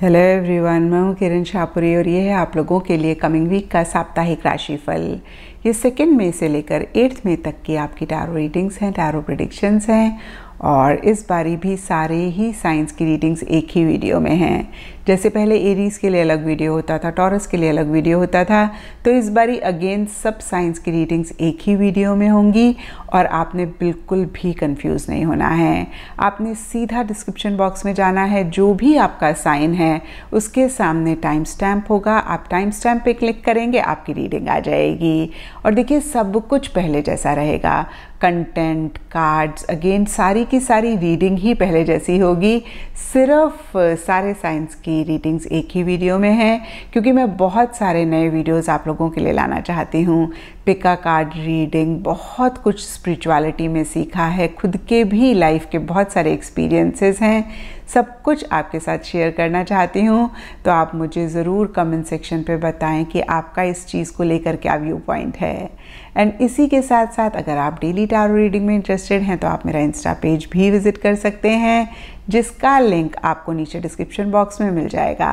hello everyone मैं हूँ किरण शाहपुरी और ये है आप लोगों के लिए कमिंग वीक का साप्ताहिक राशिफल ये सेकेंड मई से लेकर एट्थ मई तक की आपकी टैरो रीडिंग्स हैं टैरो प्रडिक्शंस हैं और इस बारी भी सारे ही साइंस की रीडिंग्स एक ही वीडियो में हैं जैसे पहले एरीज़ के लिए अलग वीडियो होता था टॉरस के लिए अलग वीडियो होता था तो इस बारी अगेन सब साइंस की रीडिंग्स एक ही वीडियो में होंगी और आपने बिल्कुल भी कंफ्यूज नहीं होना है आपने सीधा डिस्क्रिप्शन बॉक्स में जाना है जो भी आपका साइन है उसके सामने टाइम स्टैम्प होगा आप टाइम स्टैम्प पे क्लिक करेंगे आपकी रीडिंग आ जाएगी और देखिए सब कुछ पहले जैसा रहेगा कंटेंट कार्ड्स अगेन सारी की सारी रीडिंग ही पहले जैसी होगी सिर्फ सारे साइंस की रीडिंग्स एक ही वीडियो में हैं क्योंकि मैं बहुत सारे नए वीडियोस आप लोगों के लिए लाना चाहती हूँ पिका कार्ड रीडिंग बहुत कुछ स्पिरिचुअलिटी में सीखा है खुद के भी लाइफ के बहुत सारे एक्सपीरियंसेस हैं सब कुछ आपके साथ शेयर करना चाहती हूँ तो आप मुझे ज़रूर कमेंट सेक्शन पे बताएं कि आपका इस चीज़ को लेकर क्या व्यू पॉइंट है एंड इसी के साथ साथ अगर आप डेली टारो रीडिंग में इंटरेस्टेड हैं तो आप मेरा इंस्टा पेज भी विज़िट कर सकते हैं जिसका लिंक आपको नीचे डिस्क्रिप्शन बॉक्स में मिल जाएगा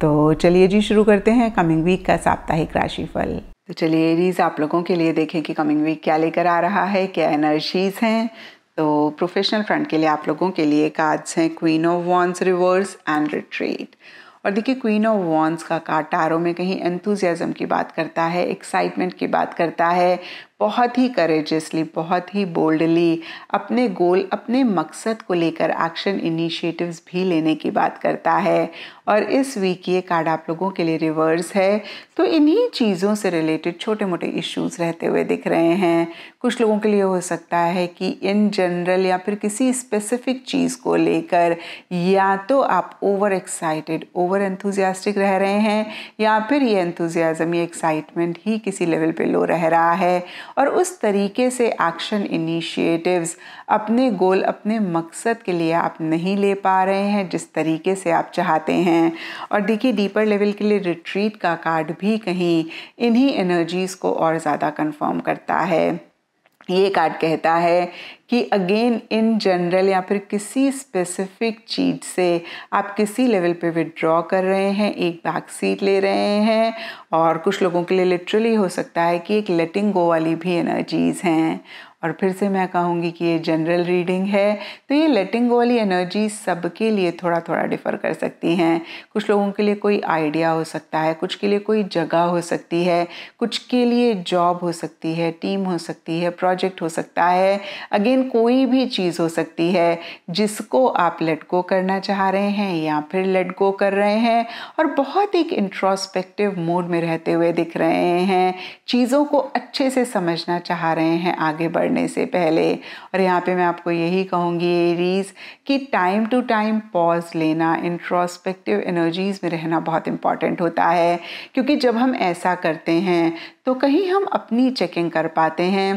तो चलिए जी शुरू करते हैं कमिंग वीक का साप्ताहिक राशिफल तो चलिए एरीज आप लोगों के लिए देखें कि कमिंग वीक क्या लेकर आ रहा है क्या एनर्जीज हैं तो प्रोफेशनल फ्रंट के लिए आप लोगों के लिए कार्ड्स हैं queen of wands reverse and retreat और देखिए क्वीन ऑफ वॉन्स का कार्ड टारो में कहीं एंथुजियाज़म की बात करता है एक्साइटमेंट की बात करता है बहुत ही करेजसली बहुत ही बोल्डली अपने गोल अपने मकसद को लेकर एक्शन इनिशिएटिव्स भी लेने की बात करता है और इस वीक ये कार्ड आप लोगों के लिए रिवर्स है तो इन्हीं चीज़ों से रिलेटेड छोटे मोटे इश्यूज रहते हुए दिख रहे हैं कुछ लोगों के लिए हो सकता है कि इन जनरल या फिर किसी स्पेसिफिक चीज़ को लेकर या तो आप ओवर एक्साइटेड ओवर एंथुजियास्टिक रह रहे हैं या फिर ये एंथुजियाज़म ये एक्साइटमेंट ही किसी लेवल पे लो रह रहा है और उस तरीके से एक्शन इनिशिएटिव्स अपने गोल अपने मकसद के लिए आप नहीं ले पा रहे हैं जिस तरीके से आप चाहते हैं और देखिए डीपर लेवल के लिए रिट्रीट का कार्ड भी कहीं इन्हीं एनर्जीज़ को और ज़्यादा कंफर्म करता है ये कार्ड कहता है कि अगेन इन जनरल या फिर किसी स्पेसिफिक चीज से आप किसी लेवल पे विड्रॉ कर रहे हैं एक बैक सीट ले रहे हैं और कुछ लोगों के लिए लिटरली हो सकता है कि एक लेटिंग गो वाली भी एनर्जीज़ हैं और फिर से मैं कहूँगी कि ये जनरल रीडिंग है तो ये लेटिंग वाली एनर्जी सबके लिए थोड़ा थोड़ा डिफ़र कर सकती हैं कुछ लोगों के लिए कोई आइडिया हो सकता है कुछ के लिए कोई जगह हो सकती है कुछ के लिए जॉब हो सकती है टीम हो सकती है प्रोजेक्ट हो सकता है अगेन कोई भी चीज़ हो सकती है जिसको आप लेट गो करना चाह रहे हैं या फिर लेट गो कर रहे हैं और बहुत एक इंट्रोस्पेक्टिव मूड में रहते हुए दिख रहे हैं चीज़ों को अच्छे से समझना चाह रहे हैं आगे बढ़ पढ़ने से पहले और यहाँ पे मैं आपको यही कहूँगी एरीज कि टाइम टू टाइम पॉज लेना इंट्रोस्पेक्टिव एनर्जीज़ में रहना बहुत इम्पॉर्टेंट होता है क्योंकि जब हम ऐसा करते हैं तो कहीं हम अपनी चेकिंग कर पाते हैं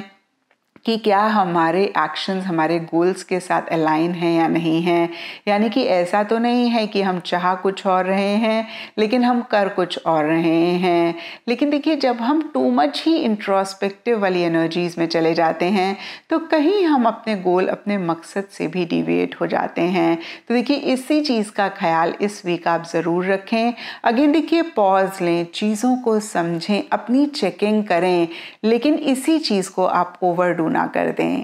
कि क्या हमारे एक्शंस हमारे गोल्स के साथ अलाइन हैं या नहीं हैं यानी कि ऐसा तो नहीं है कि हम चाह कुछ और रहे हैं लेकिन हम कर कुछ और रहे हैं लेकिन देखिए जब हम टू मच ही इंट्रोस्पेक्टिव वाली एनर्जीज़ में चले जाते हैं तो कहीं हम अपने गोल अपने मकसद से भी डिविएट हो जाते हैं तो देखिए इसी चीज़ का ख्याल इस वीक आप ज़रूर रखें अगेन देखिए पॉज लें चीज़ों को समझें अपनी चेकिंग करें लेकिन इसी चीज़ को आप ओवर ना कर दें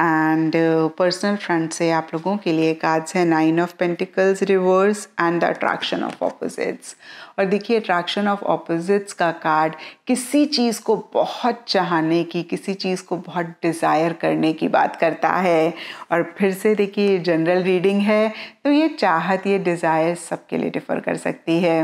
एंड पर्सनल फ्रंट से आप लोगों के लिए कार्ड्स है nine of pentacles reverse and the attraction of opposites और देखिए अट्रैक्शन ऑफ ऑपोजिट्स का कार्ड किसी चीज़ को बहुत चाहने की किसी चीज़ को बहुत डिज़ायर करने की बात करता है और फिर से देखिए जनरल रीडिंग है तो ये चाहत ये डिज़ायर सबके लिए डिफ़र कर सकती है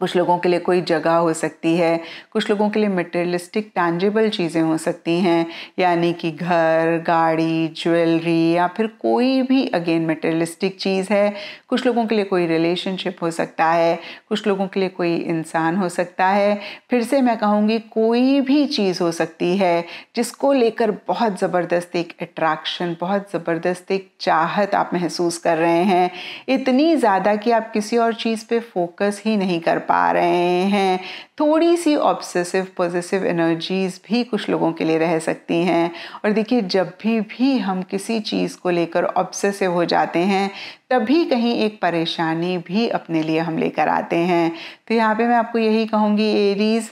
कुछ लोगों के लिए कोई जगह हो सकती है कुछ लोगों के लिए मटेरियलिस्टिक टैंजेबल चीज़ें हो सकती हैं यानी कि घर गाड़ी ज्वेलरी या फिर कोई भी अगेन मटेरियलिस्टिक चीज़ है कुछ लोगों के लिए कोई रिलेशनशिप हो सकता है कुछ लोगों के लिए कोई इंसान हो सकता है फिर से मैं कहूँगी कोई भी चीज़ हो सकती है जिसको लेकर बहुत ज़बरदस्त एक अट्रैक्शन बहुत ज़बरदस्त एक चाहत आप महसूस कर रहे हैं इतनी ज़्यादा कि आप किसी और चीज़ पर फोकस ही नहीं कर पा रहे हैं थोड़ी सी ऑब्सेसिव पॉजिटिव एनर्जीज़ भी कुछ लोगों के लिए रह सकती हैं और देखिए जब भी भी हम किसी चीज़ को लेकर ऑब्सेसिव हो जाते हैं तभी कहीं एक परेशानी भी अपने लिए हम लेकर आते हैं तो यहाँ पे मैं आपको यही कहूँगी एरीज़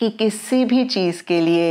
कि किसी भी चीज़ के लिए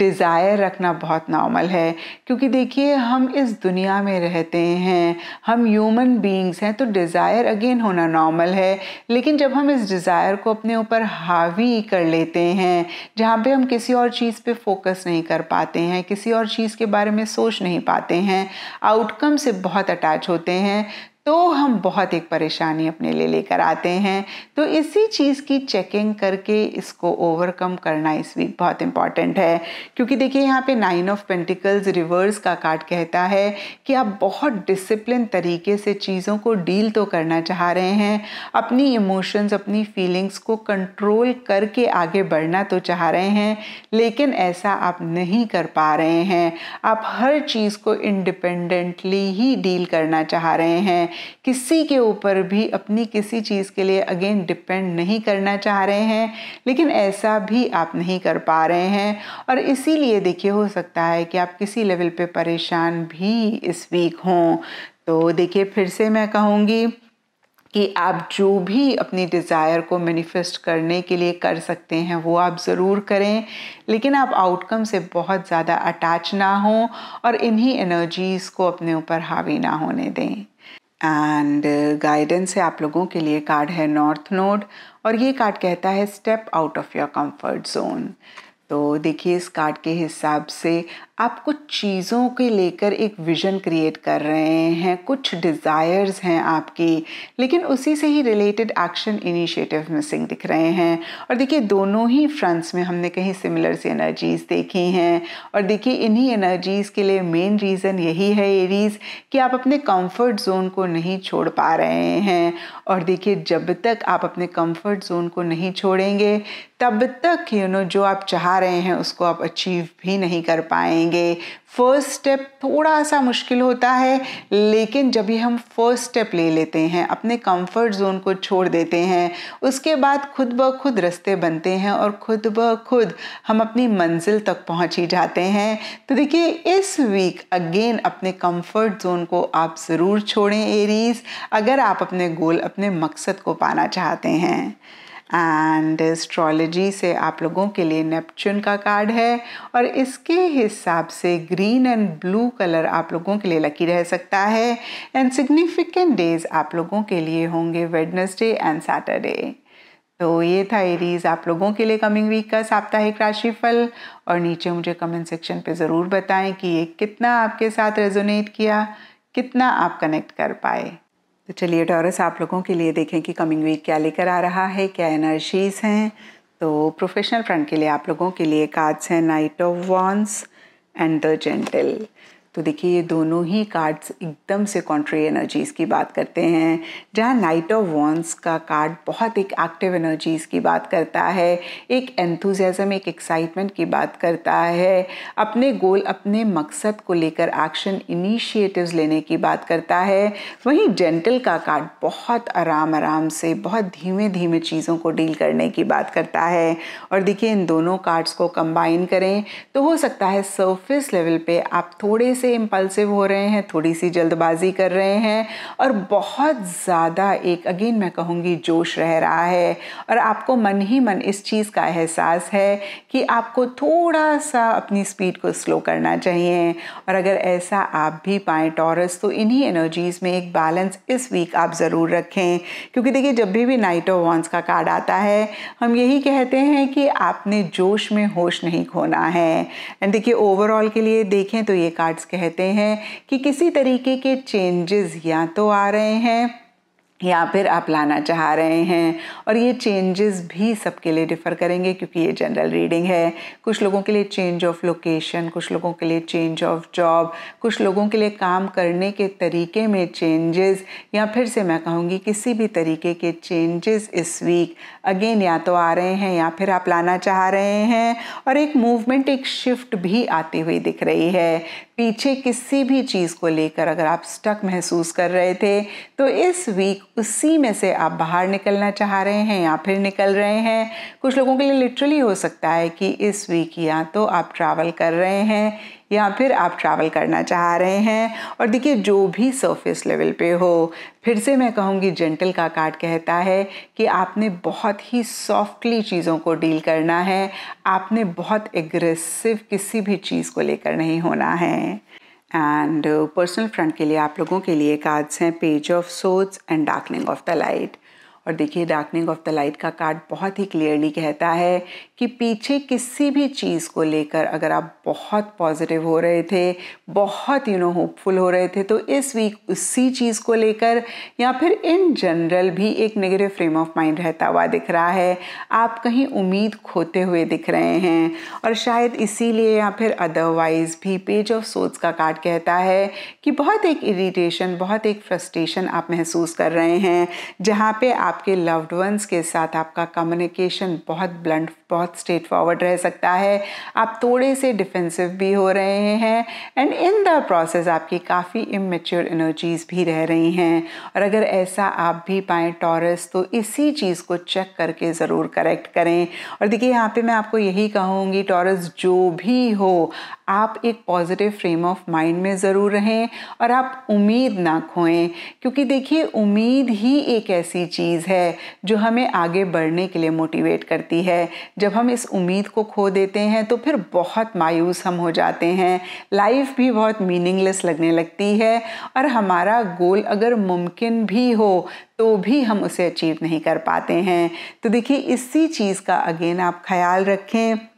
डिज़ायर रखना बहुत नॉर्मल है क्योंकि देखिए हम इस दुनिया में रहते हैं हम ह्यूमन बींग्स हैं तो डिज़ायर अगेन होना नॉर्मल है लेकिन जब हम इस डिज़ायर को अपने ऊपर हावी कर लेते हैं जहाँ पे हम किसी और चीज़ पे फोकस नहीं कर पाते हैं किसी और चीज़ के बारे में सोच नहीं पाते हैं आउटकम से बहुत अटैच होते हैं तो हम बहुत एक परेशानी अपने लिए लेकर आते हैं तो इसी चीज़ की चेकिंग करके इसको ओवरकम करना इस वीक बहुत इंपॉर्टेंट है क्योंकि देखिए यहाँ पे नाइन ऑफ पेंटिकल्स रिवर्स का कार्ड कहता है कि आप बहुत डिसिप्लिन तरीके से चीज़ों को डील तो करना चाह रहे हैं अपनी इमोशंस अपनी फीलिंग्स को कंट्रोल करके आगे बढ़ना तो चाह रहे हैं लेकिन ऐसा आप नहीं कर पा रहे हैं आप हर चीज़ को इंडिपेंडेंटली ही डील करना चाह रहे हैं किसी के ऊपर भी अपनी किसी चीज़ के लिए अगेन डिपेंड नहीं करना चाह रहे हैं लेकिन ऐसा भी आप नहीं कर पा रहे हैं और इसीलिए देखिए हो सकता है कि आप किसी लेवल पे परेशान भी इस वीक हों तो देखिए फिर से मैं कहूँगी कि आप जो भी अपनी डिज़ायर को मैनिफेस्ट करने के लिए कर सकते हैं वो आप ज़रूर करें लेकिन आप आउटकम से बहुत ज़्यादा अटैच ना हों और इन्हीं एनर्जीज़ को अपने ऊपर हावी ना होने दें एंड गाइडेंस uh, है आप लोगों के लिए कार्ड है नॉर्थ नोड और ये कार्ड कहता है step out of your comfort zone तो देखिए इस कार्ड के हिसाब से आप कुछ चीज़ों के लेकर एक विजन क्रिएट कर रहे हैं कुछ डिज़ायर्स हैं आपकी लेकिन उसी से ही रिलेटेड एक्शन इनिशिएटिव मिसिंग दिख रहे हैं और देखिए दोनों ही फ्रंट्स में हमने कहीं सिमिलर सी एनर्जीज़ देखी हैं और देखिए इन्हीं एनर्जीज़ के लिए मेन रीज़न यही है एरीज कि आप अपने कंफर्ट जोन को नहीं छोड़ पा रहे हैं और देखिए जब तक आप अपने कंफर्ट जोन को नहीं छोड़ेंगे तब तक यू you नो know, जो आप चाह रहे हैं उसको आप अचीव भी नहीं कर पाएंगे पाएंगे फर्स्ट स्टेप थोड़ा सा मुश्किल होता है लेकिन जब भी हम फर्स्ट स्टेप ले लेते हैं अपने कंफर्ट जोन को छोड़ देते हैं उसके बाद खुद ब खुद रास्ते बनते हैं और खुद ब खुद हम अपनी मंजिल तक पहुंच ही जाते हैं तो देखिए इस वीक अगेन अपने कंफर्ट जोन को आप ज़रूर छोड़ें एरीज अगर आप अपने गोल अपने मकसद को पाना चाहते हैं एंड एस्ट्रोलॉजी से आप लोगों के लिए नेपच्यून का कार्ड है और इसके हिसाब से ग्रीन एंड ब्लू कलर आप लोगों के लिए लकी रह सकता है एंड सिग्निफिकेंट डेज आप लोगों के लिए होंगे वेडनेसडे एंड सैटरडे तो ये था एरीज आप लोगों के लिए कमिंग वीक का साप्ताहिक राशिफल और नीचे मुझे कमेंट सेक्शन पे ज़रूर बताएं कि ये कितना आपके साथ रेजोनेट किया कितना आप कनेक्ट कर पाए तो चलिए टॉरस आप लोगों के लिए देखें कि कमिंग वीक क्या लेकर आ रहा है क्या एनर्जीज़ हैं तो प्रोफेशनल फ्रंट के लिए आप लोगों के लिए कार्ड्स हैं knight of wands and the gentle तो देखिए ये दोनों ही कार्ड्स एकदम से कॉन्ट्री एनर्जीज़ की बात करते हैं जहाँ नाइट ऑफ वॉन्स का कार्ड बहुत एक एक्टिव एनर्जीज़ की बात करता है एक एंथुजम एक एक्साइटमेंट की बात करता है अपने गोल अपने मकसद को लेकर एक्शन इनिशिएटिव्स लेने की बात करता है वहीं जेंटल का कार्ड बहुत आराम आराम से बहुत धीमे धीमे चीज़ों को डील करने की बात करता है और देखिए इन दोनों कार्ड्स को कंबाइन करें तो हो सकता है सर्फिस लेवल पर आप थोड़े से इम्पल्सिव हो रहे हैं थोड़ी सी जल्दबाजी कर रहे हैं और बहुत ज़्यादा एक अगेन मैं कहूँगी जोश रह रहा है और आपको मन ही मन इस चीज़ का एहसास है कि आपको थोड़ा सा अपनी स्पीड को स्लो करना चाहिए और अगर ऐसा आप भी पाएँ टॉरस तो इन्हीं एनर्जीज़ में एक बैलेंस इस वीक आप ज़रूर रखें क्योंकि देखिए जब भी भी नाइट ऑफ वॉन्स का कार्ड आता है हम यही कहते हैं कि आपने जोश में होश नहीं खोना है एंड देखिए ओवरऑल के लिए देखें तो ये कार्ड्स कहते हैं कि किसी तरीके के चेंजेस या तो आ रहे हैं या फिर आप लाना चाह रहे हैं और ये चेंजेस भी सबके लिए डिफ़र करेंगे क्योंकि ये जनरल रीडिंग है कुछ लोगों के लिए चेंज ऑफ लोकेशन कुछ लोगों के लिए चेंज ऑफ जॉब कुछ लोगों के लिए काम करने के तरीके में चेंजेस या फिर से मैं कहूँगी किसी भी तरीके के चेंजेस इस वीक अगेन या तो आ रहे हैं या फिर आप लाना चाह रहे हैं और एक मूवमेंट एक शिफ्ट भी आती हुई दिख रही है पीछे किसी भी चीज़ को लेकर अगर आप स्टक महसूस कर रहे थे तो इस वीक उसी में से आप बाहर निकलना चाह रहे हैं या फिर निकल रहे हैं कुछ लोगों के लिए लिटरली हो सकता है कि इस वीक या तो आप ट्रैवल कर रहे हैं या फिर आप ट्रैवल करना चाह रहे हैं और देखिए जो भी सरफेस लेवल पे हो फिर से मैं कहूँगी जेंटल का कार्ड कहता है कि आपने बहुत ही सॉफ्टली चीज़ों को डील करना है आपने बहुत एग्रेसिव किसी भी चीज़ को लेकर नहीं होना है एंड पर्सनल फ्रंट के लिए आप लोगों के लिए कार्ड्स हैं page of swords and darkening of the light और देखिए डार्कनिंग ऑफ द लाइट का कार्ड बहुत ही क्लियरली कहता है कि पीछे किसी भी चीज़ को लेकर अगर आप बहुत पॉजिटिव हो रहे थे बहुत यू नो होपफुल हो रहे थे तो इस वीक उसी चीज़ को लेकर या फिर इन जनरल भी एक नेगेटिव फ्रेम ऑफ माइंड रहता हुआ दिख रहा है आप कहीं उम्मीद खोते हुए दिख रहे हैं और शायद इसीलिए या फिर अदरवाइज भी पेज ऑफ सोच का कार्ड कहता है कि बहुत एक इरीटेशन बहुत एक फ्रस्ट्रेशन आप महसूस कर रहे हैं जहाँ पे आप आपके लव्ड वंस के साथ आपका कम्युनिकेशन बहुत ब्लंट बहुत स्ट्रेट फॉरवर्ड रह सकता है आप थोड़े से डिफेंसिव भी हो रहे हैं एंड इन द प्रोसेस आपकी काफ़ी इमेच्योर एनर्जीज भी रह रही हैं और अगर ऐसा आप भी पाएँ टॉरस तो इसी चीज़ को चेक करके ज़रूर करेक्ट करें और देखिए यहाँ पे मैं आपको यही कहूँगी टॉरस जो भी हो आप एक पॉजिटिव फ्रेम ऑफ माइंड में ज़रूर रहें और आप उम्मीद ना खोएं क्योंकि देखिए उम्मीद ही एक ऐसी चीज़ है जो हमें आगे बढ़ने के लिए मोटिवेट करती है जब हम इस उम्मीद को खो देते हैं तो फिर बहुत मायूस हम हो जाते हैं लाइफ भी बहुत मीनिंगलेस लगने लगती है और हमारा गोल अगर मुमकिन भी हो तो भी हम उसे अचीव नहीं कर पाते हैं तो देखिए इसी चीज़ का अगेन आप ख्याल रखें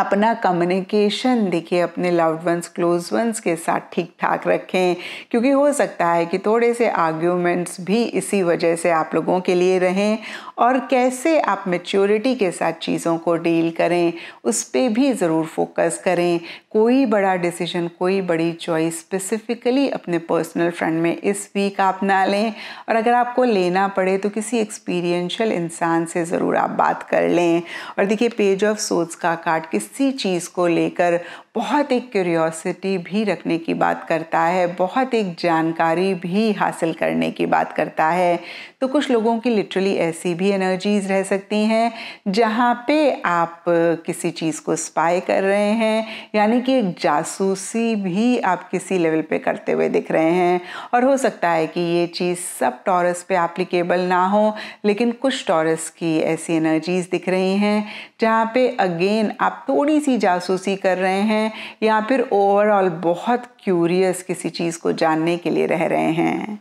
अपना कम्युनिकेशन देखिए अपने लव्ड वंस क्लोज वंस के साथ ठीक ठाक रखें क्योंकि हो सकता है कि थोड़े से आर्ग्यूमेंट्स भी इसी वजह से आप लोगों के लिए रहें और कैसे आप मेच्योरिटी के साथ चीज़ों को डील करें उस पर भी ज़रूर फोकस करें कोई बड़ा डिसीजन कोई बड़ी चॉइस स्पेसिफिकली अपने पर्सनल फ्रेंड में इस वीक आप ना लें और अगर आपको लेना पड़े तो किसी एक्सपीरियंशियल इंसान से ज़रूर आप बात कर लें और देखिए पेज ऑफ सोच का कार्ड किसी चीज़ को लेकर बहुत एक क्यूरियोसिटी भी रखने की बात करता है बहुत एक जानकारी भी हासिल करने की बात करता है तो कुछ लोगों की लिटरली ऐसी भी एनर्जीज रह सकती हैं जहाँ पे आप किसी चीज़ को स्पाई कर रहे हैं यानी कि एक जासूसी भी आप किसी लेवल पे करते हुए दिख रहे हैं और हो सकता है कि ये चीज़ सब टॉरस पे एप्लीकेबल ना हो लेकिन कुछ टॉरस की ऐसी एनर्जीज दिख रही हैं जहाँ पे अगेन आप थोड़ी सी जासूसी कर रहे हैं हैं या फिर ओवरऑल बहुत क्यूरियस किसी चीज़ को जानने के लिए रह रहे हैं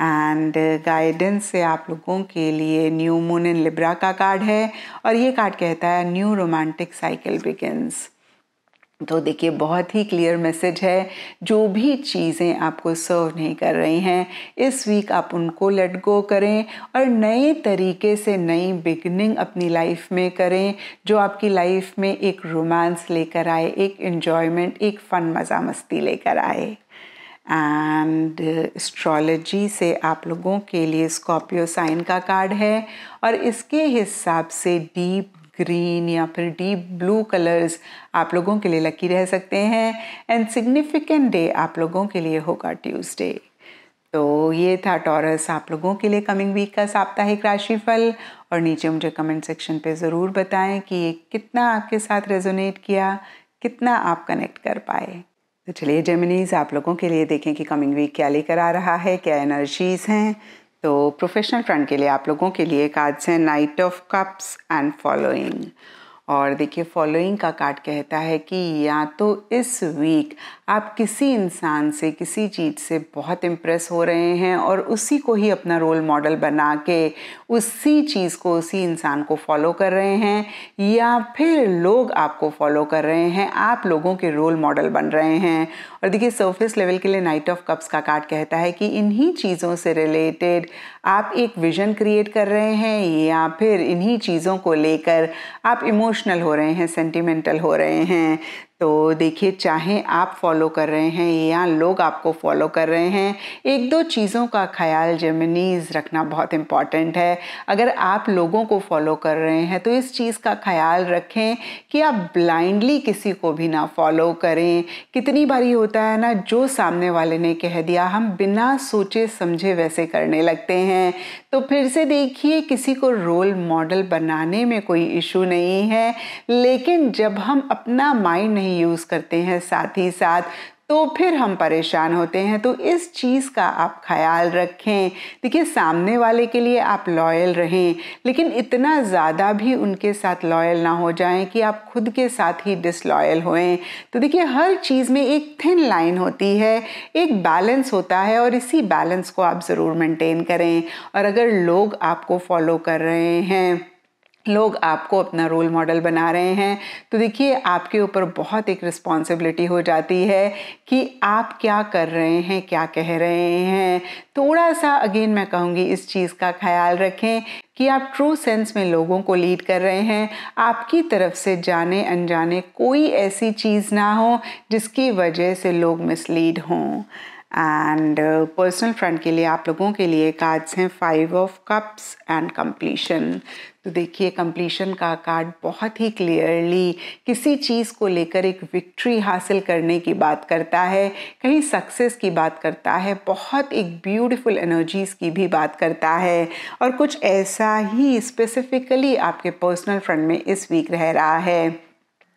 एंड गाइडेंस uh, से आप लोगों के लिए न्यू मून इन लिब्रा का कार्ड है और ये कार्ड कहता है न्यू रोमांटिक साइकिल बिगिनस तो देखिए बहुत ही क्लियर मैसेज है जो भी चीज़ें आपको सर्व नहीं कर रही हैं इस वीक आप उनको लेट गो करें और नए तरीके से नई बिगनिंग अपनी लाइफ में करें जो आपकी लाइफ में एक रोमांस लेकर आए एक इन्जॉयमेंट एक फ़न मज़ा मस्ती लेकर आए एंड एस्ट्रोलॉजी से आप लोगों के लिए स्कॉर्पियो साइन का कार्ड है और इसके हिसाब से डीप ग्रीन या फिर डीप ब्लू कलर्स आप लोगों के लिए लकी रह सकते हैं एंड सिग्निफिकेंट डे आप लोगों के लिए होगा ट्यूसडे तो ये था टॉरस आप लोगों के लिए कमिंग वीक का साप्ताहिक राशिफल और नीचे मुझे कमेंट सेक्शन पे ज़रूर बताएं कि ये कितना आपके साथ रेजोनेट किया कितना आप कनेक्ट कर पाए तो चलिए जेमिनीज आप लोगों के लिए देखें कि कमिंग वीक क्या लेकर आ रहा है क्या एनर्जीज़ हैं तो प्रोफेशनल फ्रंट के लिए आप लोगों के लिए कार्ड्स हैं knight of cups and following और देखिए फॉलोइंग का कार्ड कहता है कि या तो इस वीक आप किसी इंसान से किसी चीज़ से बहुत इम्प्रेस हो रहे हैं और उसी को ही अपना रोल मॉडल बना के उसी चीज़ को उसी इंसान को फॉलो कर रहे हैं या फिर लोग आपको फॉलो कर रहे हैं आप लोगों के रोल मॉडल बन रहे हैं और देखिए सरफेस लेवल के लिए नाइट ऑफ कप्स का कार्ड कहता है कि इन्हीं चीज़ों से रिलेटेड आप एक विजन क्रिएट कर रहे हैं या फिर इन्हीं चीज़ों को लेकर आप इमोशनल हो रहे हैं सेंटिमेंटल हो रहे हैं तो देखिए चाहे आप फॉलो कर रहे हैं या लोग आपको फॉलो कर रहे हैं एक दो चीज़ों का ख्याल जमनीज़ रखना बहुत इम्पॉर्टेंट है अगर आप लोगों को फॉलो कर रहे हैं तो इस चीज़ का ख्याल रखें कि आप ब्लाइंडली किसी को भी ना फॉलो करें कितनी बारी होता है ना जो सामने वाले ने कह दिया हम बिना सोचे समझे वैसे करने लगते हैं तो फिर से देखिए किसी को रोल मॉडल बनाने में कोई इशू नहीं है लेकिन जब हम अपना माइंड नहीं यूज़ करते हैं साथ ही साथ तो फिर हम परेशान होते हैं तो इस चीज़ का आप ख्याल रखें देखिए सामने वाले के लिए आप लॉयल रहें लेकिन इतना ज़्यादा भी उनके साथ लॉयल ना हो जाएं कि आप खुद के साथ ही डिसलॉयल होएं तो देखिए हर चीज़ में एक थिन लाइन होती है एक बैलेंस होता है और इसी बैलेंस को आप ज़रूर मेंटेन करें और अगर लोग आपको फॉलो कर रहे हैं लोग आपको अपना रोल मॉडल बना रहे हैं तो देखिए आपके ऊपर बहुत एक रिस्पॉन्सिबिलिटी हो जाती है कि आप क्या कर रहे हैं क्या कह रहे हैं थोड़ा सा अगेन मैं कहूँगी इस चीज़ का ख्याल रखें कि आप ट्रू सेंस में लोगों को लीड कर रहे हैं आपकी तरफ से जाने अनजाने कोई ऐसी चीज़ ना हो जिसकी वजह से लोग मिसलीड हों एंड पर्सनल फ्रेंड के लिए आप लोगों के लिए कार्ड्स हैं five of cups and completion तो देखिए कम्प्लीशन का कार्ड बहुत ही क्लियरली किसी चीज़ को लेकर एक विक्ट्री हासिल करने की बात करता है कहीं सक्सेस की बात करता है बहुत एक ब्यूटीफुल एनर्जीज़ की भी बात करता है और कुछ ऐसा ही स्पेसिफिकली आपके पर्सनल फ्रेंड में इस वीक रह रहा है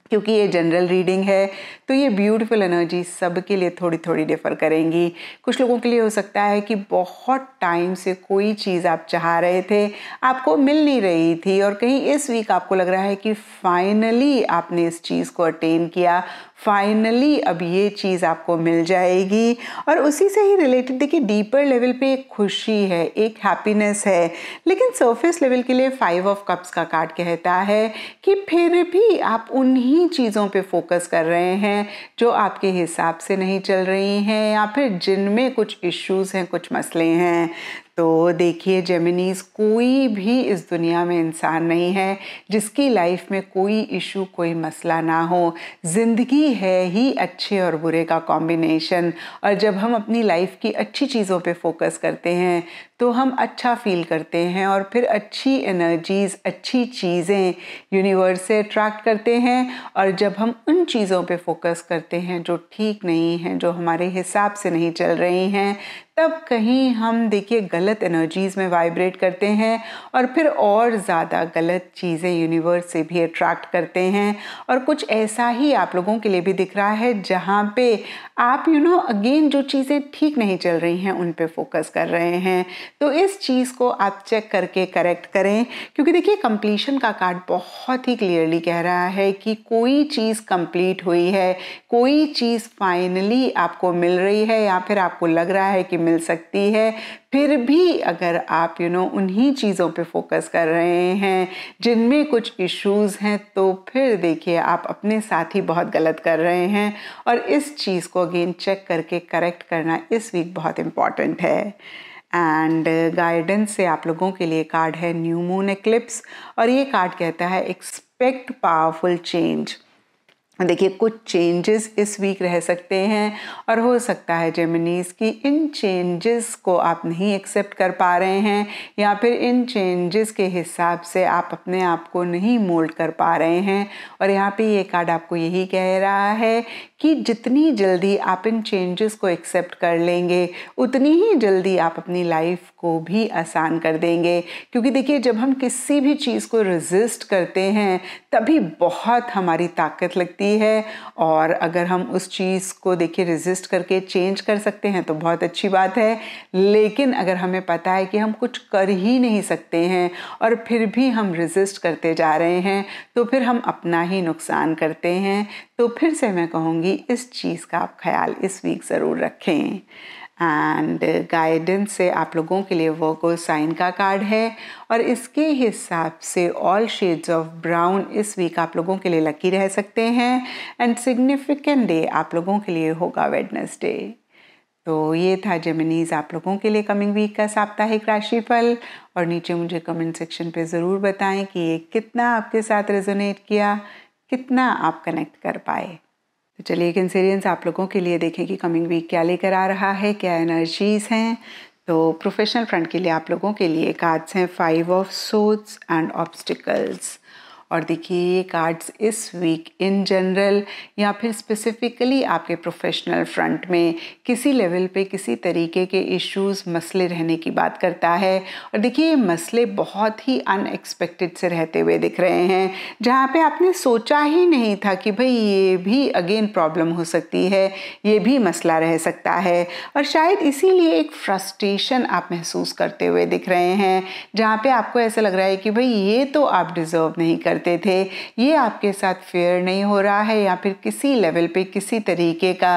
क्योंकि ये जनरल रीडिंग है तो ये ब्यूटीफुल एनर्जी सबके लिए थोड़ी थोड़ी डिफ़र करेंगी कुछ लोगों के लिए हो सकता है कि बहुत टाइम से कोई चीज़ आप चाह रहे थे आपको मिल नहीं रही थी और कहीं इस वीक आपको लग रहा है कि फाइनली आपने इस चीज़ को अटेन किया फाइनली अब ये चीज़ आपको मिल जाएगी और उसी से ही रिलेटेड देखिए डीपर लेवल पे एक खुशी है एक हैप्पीनेस है लेकिन सरफेस लेवल के लिए फाइव ऑफ कप्स का कार्ड कहता है कि फिर भी आप उन्हीं चीज़ों पे फोकस कर रहे हैं जो आपके हिसाब से नहीं चल रही हैं या फिर जिनमें कुछ इश्यूज़ हैं कुछ मसले हैं तो देखिए जेमिनीज कोई भी इस दुनिया में इंसान नहीं है जिसकी लाइफ में कोई इशू कोई मसला ना हो ज़िंदगी है ही अच्छे और बुरे का कॉम्बिनेशन और जब हम अपनी लाइफ की अच्छी चीज़ों पे फोकस करते हैं तो हम अच्छा फील करते हैं और फिर अच्छी एनर्जीज़ अच्छी चीज़ें यूनिवर्स से अट्रैक्ट करते हैं और जब हम उन चीज़ों पे फोकस करते हैं जो ठीक नहीं हैं जो हमारे हिसाब से नहीं चल रही हैं तब कहीं हम देखिए गलत एनर्जीज़ में वाइब्रेट करते हैं और फिर और ज़्यादा गलत चीज़ें यूनिवर्स से भी अट्रैक्ट करते हैं और कुछ ऐसा ही आप लोगों के लिए भी दिख रहा है जहाँ पे आप यू नो अगेन जो चीज़ें ठीक नहीं चल रही हैं उन पे फोकस कर रहे हैं तो इस चीज़ को आप चेक करके करेक्ट करें क्योंकि देखिए कंप्लीशन का कार्ड बहुत ही क्लियरली कह रहा है कि कोई चीज़ कंप्लीट हुई है कोई चीज़ फाइनली आपको मिल रही है या फिर आपको लग रहा है कि मिल सकती है फिर भी अगर आप यू you नो know, उन्हीं चीज़ों पे फोकस कर रहे हैं जिनमें कुछ इश्यूज हैं तो फिर देखिए आप अपने साथ ही बहुत गलत कर रहे हैं और इस चीज़ को अगेन चेक करके करेक्ट करना इस वीक बहुत इम्पॉर्टेंट है एंड गाइडेंस uh, से आप लोगों के लिए कार्ड है न्यू मून एक्लिप्स और ये कार्ड कहता है एक्सपेक्ट पावरफुल चेंज देखिए कुछ चेंजेस इस वीक रह सकते हैं और हो सकता है जेमिनीज कि इन चेंजेस को आप नहीं एक्सेप्ट कर पा रहे हैं या फिर इन चेंजेस के हिसाब से आप अपने आप को नहीं मोल्ड कर पा रहे हैं और यहाँ पे ये कार्ड आपको यही कह रहा है कि जितनी जल्दी आप इन चेंजेस को एक्सेप्ट कर लेंगे उतनी ही जल्दी आप अपनी लाइफ को भी आसान कर देंगे क्योंकि देखिए जब हम किसी भी चीज़ को रजिस्ट करते हैं तभी बहुत हमारी ताकत लगती होती है और अगर हम उस चीज़ को देखिए रिजिस्ट करके चेंज कर सकते हैं तो बहुत अच्छी बात है लेकिन अगर हमें पता है कि हम कुछ कर ही नहीं सकते हैं और फिर भी हम रिजिस्ट करते जा रहे हैं तो फिर हम अपना ही नुकसान करते हैं तो फिर से मैं कहूँगी इस चीज़ का आप ख्याल इस वीक ज़रूर रखें एंड गाइडेंस से आप लोगों के लिए वर्को साइन का कार्ड है और इसके हिसाब से ऑल शेड्स ऑफ ब्राउन इस वीक आप लोगों के लिए लकी रह सकते हैं एंड सिग्निफिकेंट डे आप लोगों के लिए होगा वेडनेसडे तो ये था जेमिनीज आप लोगों के लिए कमिंग वीक का साप्ताहिक राशिफल और नीचे मुझे कमेंट सेक्शन पे ज़रूर बताएं कि ये कितना आपके साथ रेजोनेट किया कितना आप कनेक्ट कर पाए तो चलिए कैंसेरियंस आप लोगों के लिए देखें कि कमिंग वीक क्या लेकर आ रहा है क्या एनर्जीज हैं तो प्रोफेशनल फ्रंट के लिए आप लोगों के लिए कार्ड्स हैं five of swords and obstacles और देखिए ये कार्ड्स इस वीक इन जनरल या फिर स्पेसिफिकली आपके प्रोफेशनल फ्रंट में किसी लेवल पे किसी तरीके के इश्यूज मसले रहने की बात करता है और देखिए ये मसले बहुत ही अनएक्सपेक्टेड से रहते हुए दिख रहे हैं जहाँ पे आपने सोचा ही नहीं था कि भाई ये भी अगेन प्रॉब्लम हो सकती है ये भी मसला रह सकता है और शायद इसीलिए एक फ्रस्ट्रेशन आप महसूस करते हुए दिख रहे हैं जहाँ पे आपको ऐसा लग रहा है कि भाई ये तो आप डिज़र्व नहीं कर करते थे ये आपके साथ फेयर नहीं हो रहा है या फिर किसी लेवल पे किसी तरीके का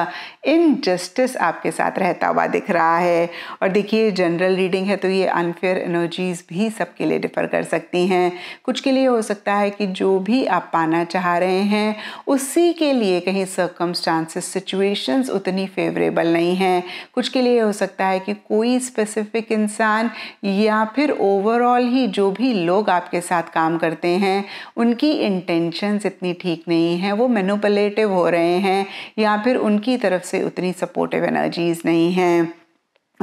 इनजस्टिस आपके साथ रहता हुआ दिख रहा है और देखिए जनरल रीडिंग है तो ये अनफेयर एनर्जीज़ भी सबके लिए डिफ़र कर सकती हैं कुछ के लिए हो सकता है कि जो भी आप पाना चाह रहे हैं उसी के लिए कहीं सर्कमस्टांसिस सिचुएशंस उतनी फेवरेबल नहीं हैं कुछ के लिए हो सकता है कि कोई स्पेसिफिक इंसान या फिर ओवरऑल ही जो भी लोग आपके साथ काम करते हैं उनकी इंटेंशंस इतनी ठीक नहीं हैं वो मेनोपलेटिव हो रहे हैं या फिर उनकी तरफ से उतनी सपोर्टिव एनर्जीज़ नहीं हैं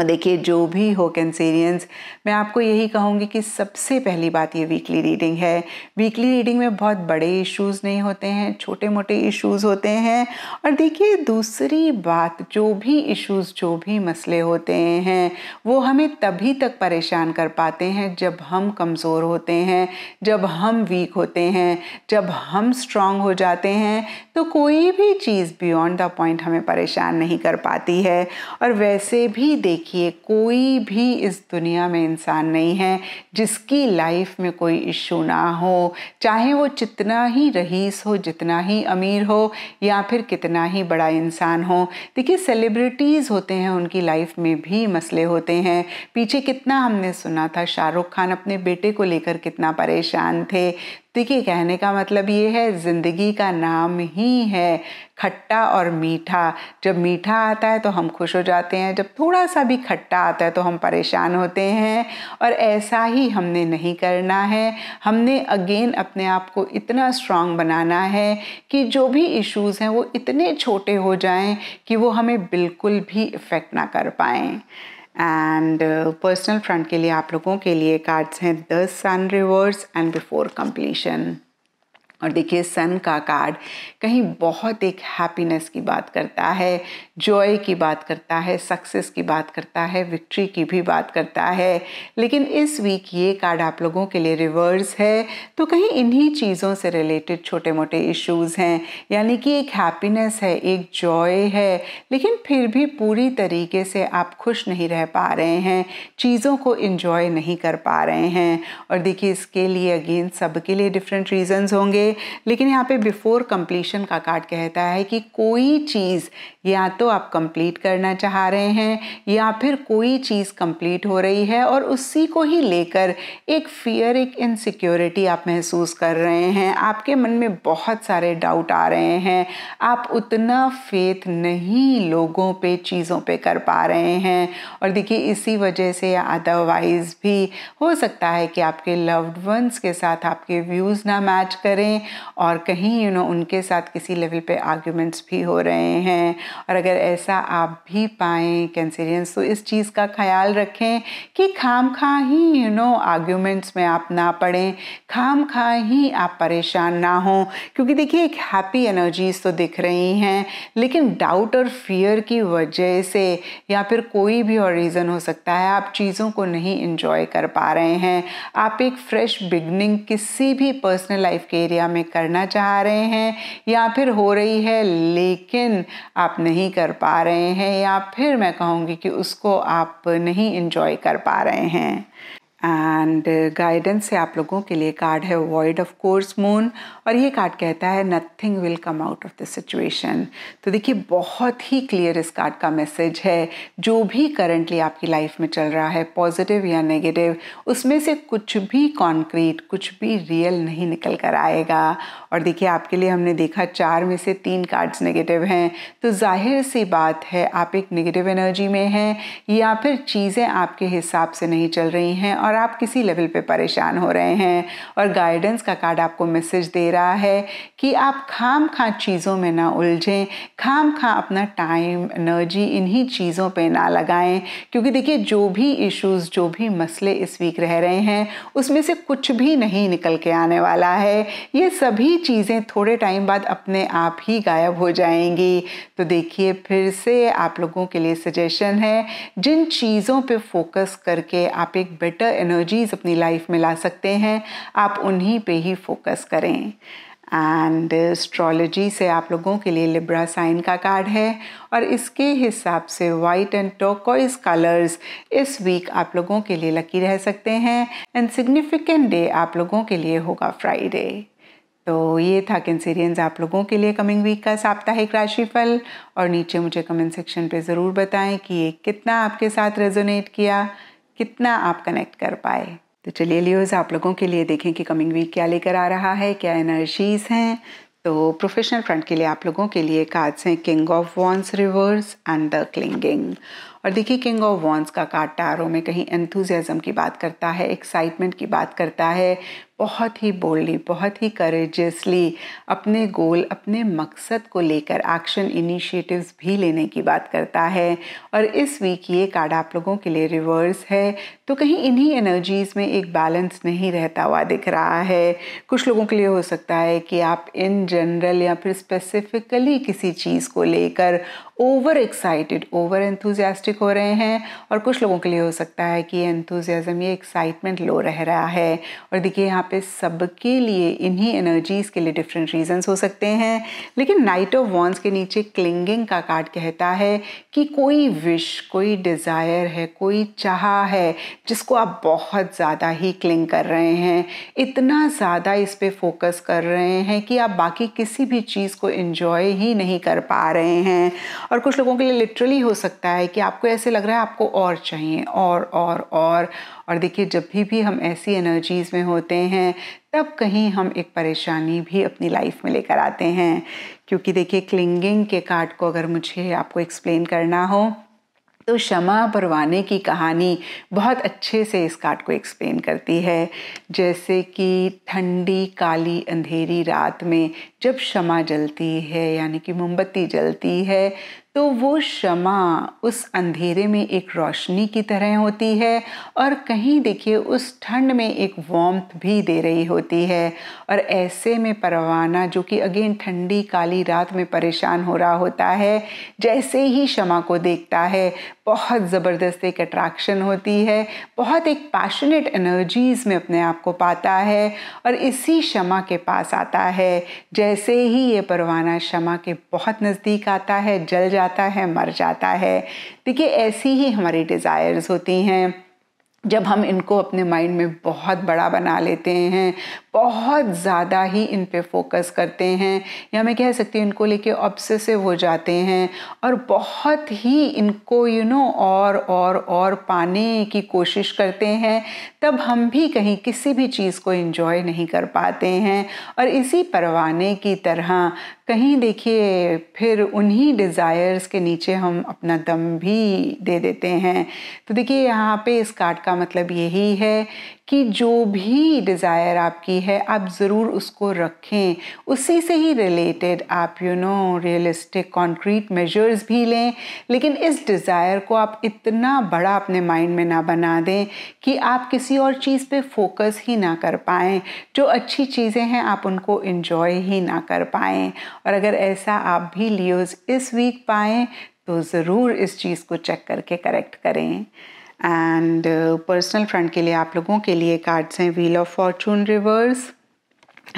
और देखिए जो भी हो कैंसेरियंस मैं आपको यही कहूँगी कि सबसे पहली बात ये वीकली रीडिंग है वीकली रीडिंग में बहुत बड़े इश्यूज़ नहीं होते हैं छोटे मोटे इश्यूज़ होते हैं और देखिए दूसरी बात जो भी इश्यूज़ जो भी मसले होते हैं वो हमें तभी तक परेशान कर पाते हैं जब हम कमज़ोर होते हैं जब हम वीक होते हैं जब हम स्ट्रांग हो जाते हैं तो कोई भी चीज़ बियॉन्ड द पॉइंट हमें परेशान नहीं कर पाती है और वैसे भी देखिए देखिए कोई भी इस दुनिया में इंसान नहीं है जिसकी लाइफ में कोई इशू ना हो चाहे वो जितना ही रईस हो जितना ही अमीर हो या फिर कितना ही बड़ा इंसान हो देखिए सेलिब्रिटीज़ होते हैं उनकी लाइफ में भी मसले होते हैं पीछे कितना हमने सुना था शाहरुख खान अपने बेटे को लेकर कितना परेशान थे देखिए कहने का मतलब ये है ज़िंदगी का नाम ही है खट्टा और मीठा जब मीठा आता है तो हम खुश हो जाते हैं जब थोड़ा सा भी खट्टा आता है तो हम परेशान होते हैं और ऐसा ही हमने नहीं करना है हमने अगेन अपने आप को इतना स्ट्रांग बनाना है कि जो भी इश्यूज़ हैं वो इतने छोटे हो जाएं कि वो हमें बिल्कुल भी इफ़ेक्ट ना कर पाएँ एंड पर्सनल फ्रंट के लिए आप लोगों के लिए कार्ड्स हैं the sun reverse and before completion और देखिए सन का कार्ड कहीं बहुत एक हैप्पीनेस की बात करता है जॉय की बात करता है सक्सेस की बात करता है विक्ट्री की भी बात करता है लेकिन इस वीक ये कार्ड आप लोगों के लिए रिवर्स है तो कहीं इन्हीं चीज़ों से रिलेटेड छोटे मोटे इश्यूज़ हैं यानी कि एक हैप्पीनेस है एक जॉय है लेकिन फिर भी पूरी तरीके से आप खुश नहीं रह पा रहे हैं चीज़ों को इन्जॉय नहीं कर पा रहे हैं और देखिए इसके लिए अगेन सबके लिए डिफरेंट रीज़न्स होंगे लेकिन यहाँ पे बिफोर कंप्लीशन का कार्ड कहता है कि कोई चीज़ या तो आप कंप्लीट करना चाह रहे हैं या फिर कोई चीज़ कंप्लीट हो रही है और उसी को ही लेकर एक फियर एक इनसिक्योरिटी आप महसूस कर रहे हैं आपके मन में बहुत सारे डाउट आ रहे हैं आप उतना फेथ नहीं लोगों पे चीज़ों पे कर पा रहे हैं और देखिए इसी वजह से या अदरवाइज़ भी हो सकता है कि आपके लव्ड वंस के साथ आपके व्यूज़ ना मैच करें और कहीं यू you नो know, उनके साथ किसी लेवल पे आर्ग्यूमेंट्स भी हो रहे हैं और अगर ऐसा आप भी पाएँ कैंसरियंस तो इस चीज़ का ख्याल रखें कि खाम खा ही यू नो आर्ग्यूमेंट्स में आप ना पड़ें खाम खा ही आप परेशान ना हों क्योंकि देखिए एक हैप्पी एनर्जीज़ तो दिख रही हैं लेकिन डाउट और फियर की वजह से या फिर कोई भी और रीज़न हो सकता है आप चीज़ों को नहीं इंजॉय कर पा रहे हैं आप एक फ्रेश बिगनिंग किसी भी पर्सनल लाइफ के एरिया में करना चाह रहे हैं या फिर हो रही है लेकिन आप नहीं कर पा रहे हैं या फिर मैं कहूँगी कि उसको आप नहीं इन्जॉय कर पा रहे हैं एंड गाइडेंस है आप लोगों के लिए कार्ड है वॉइड ऑफ कोर्स मून और ये कार्ड कहता है nothing will come out of this situation तो देखिए बहुत ही क्लियर इस कार्ड का मैसेज है जो भी करंटली आपकी लाइफ में चल रहा है पॉजिटिव या नेगेटिव उसमें से कुछ भी कॉन्क्रीट कुछ भी रियल नहीं निकल कर आएगा और देखिए आपके लिए हमने देखा चार में से तीन कार्ड्स नेगेटिव हैं तो जाहिर सी बात है आप एक नेगेटिव एनर्जी में हैं या फिर चीज़ें आपके हिसाब से नहीं चल रही हैं और और आप किसी लेवल पे परेशान हो रहे हैं और गाइडेंस का कार्ड आपको मैसेज दे रहा है कि आप खाम खां चीज़ों में ना उलझें खाम खां अपना टाइम एनर्जी इन्हीं चीज़ों पे ना लगाएं क्योंकि देखिए जो भी इश्यूज जो भी मसले इस वीक रह रहे हैं उसमें से कुछ भी नहीं निकल के आने वाला है ये सभी चीज़ें थोड़े टाइम बाद अपने आप ही गायब हो जाएंगी तो देखिए फिर से आप लोगों के लिए सजेशन है जिन चीज़ों पे फोकस करके आप एक बेटर एनर्जीज अपनी लाइफ में ला सकते हैं आप उन्हीं पे ही फोकस करें एंड एस्ट्रोलॉजी से आप लोगों के लिए लिब्रा साइन का कार्ड है और इसके हिसाब से वाइट एंड टोकोइज कलर्स इस वीक आप लोगों के लिए लकी रह सकते हैं एंड सिग्निफिकेंट डे आप लोगों के लिए होगा फ्राइडे तो ये था कैंसेरियंस आप लोगों के लिए कमिंग वीक का साप्ताहिक राशिफल और नीचे मुझे कमेंट सेक्शन पे ज़रूर बताएं कि ये कितना आपके साथ रेजोनेट किया कितना आप कनेक्ट कर पाए तो चलिए लियोज आप लोगों के लिए देखें कि कमिंग वीक क्या लेकर आ रहा है क्या एनर्जीज हैं तो प्रोफेशनल फ्रंट के लिए आप लोगों के लिए कार्ड्स हैं king of wands reverse and the clinging और देखिए किंग ऑफ वॉन्स का कार्ड टारो में कहीं एंथुजियाज़म की बात करता है एक्साइटमेंट की बात करता है बहुत ही बोल्डली बहुत ही करेजियसली अपने गोल अपने मकसद को लेकर एक्शन इनिशिएटिव्स भी लेने की बात करता है और इस वीक ये कार्ड आप लोगों के लिए रिवर्स है तो कहीं इन्हीं एनर्जीज़ में एक बैलेंस नहीं रहता हुआ दिख रहा है कुछ लोगों के लिए हो सकता है कि आप इन जनरल या फिर स्पेसिफिकली किसी चीज़ को लेकर ओवर एक्साइटेड ओवर एंथुजियास्टिक हो रहे हैं और कुछ लोगों के लिए हो सकता है कि ये एंथुजियाज़म ये एक्साइटमेंट लो रह रहा है और देखिए यहाँ पे सबके लिए इन्हीं एनर्जीज़ के लिए डिफरेंट रीजंस हो सकते हैं लेकिन नाइट ऑफ वॉन्स के नीचे क्लिंगिंग का कार्ड कहता है कि कोई विश कोई डिज़ायर है कोई चाह है जिसको आप बहुत ज़्यादा ही क्लिंग कर रहे हैं इतना ज़्यादा इस पर फोकस कर रहे हैं कि आप बाकी किसी भी चीज़ को इन्जॉय ही नहीं कर पा रहे हैं और कुछ लोगों के लिए लिटरली हो सकता है कि आपको ऐसे लग रहा है आपको और चाहिए और और और और देखिए जब भी भी हम ऐसी एनर्जीज़ में होते हैं तब कहीं हम एक परेशानी भी अपनी लाइफ में लेकर आते हैं क्योंकि देखिए क्लिंगिंग के कार्ड को अगर मुझे आपको एक्सप्लेन करना हो तो क्षमा परवाने की कहानी बहुत अच्छे से इस कार्ड को एक्सप्लेन करती है जैसे कि ठंडी काली अंधेरी रात में जब क्षमा जलती है यानी कि मोमबत्ती जलती है तो वो क्षमा उस अंधेरे में एक रोशनी की तरह होती है और कहीं देखिए उस ठंड में एक वॉम्थ भी दे रही होती है और ऐसे में परवाना जो कि अगेन ठंडी काली रात में परेशान हो रहा होता है जैसे ही क्षमा को देखता है बहुत ज़बरदस्त एक अट्रैक्शन होती है बहुत एक पैशनेट एनर्जीज़ में अपने आप को पाता है और इसी क्षमा के पास आता है जैसे ही ये परवाना क्षमा के बहुत नज़दीक आता है जल जाता जाता है मर जाता है देखिए ऐसी ही हमारी डिज़ायर्स होती हैं जब हम इनको अपने माइंड में बहुत बड़ा बना लेते हैं बहुत ज़्यादा ही इन पे फोकस करते हैं या मैं कह सकती हूँ इनको लेके ऑब्सेसिव हो जाते हैं और बहुत ही इनको यू you नो know, और और और पाने की कोशिश करते हैं तब हम भी कहीं किसी भी चीज़ को इन्जॉय नहीं कर पाते हैं और इसी परवाने की तरह कहीं देखिए फिर उन्हीं डिज़ायर्स के नीचे हम अपना दम भी दे देते हैं तो देखिए यहाँ पे इस कार्ड का मतलब यही है कि जो भी डिज़ायर आपकी है आप ज़रूर उसको रखें उसी से ही रिलेटेड आप you know realistic concrete measures भी लें लेकिन इस डिज़ायर को आप इतना बड़ा अपने माइंड में ना बना दें कि आप किसी और चीज़ पे फोकस ही ना कर पाएँ जो अच्छी चीज़ें हैं आप उनको इन्जॉय ही ना कर पाएँ और अगर ऐसा आप भी लियोज इस वीक पाएँ तो ज़रूर इस चीज़ को चेक करके करेक्ट करें एंड पर्सनल फ्रंट के लिए आप लोगों के लिए कार्ड्स हैं wheel of fortune reverse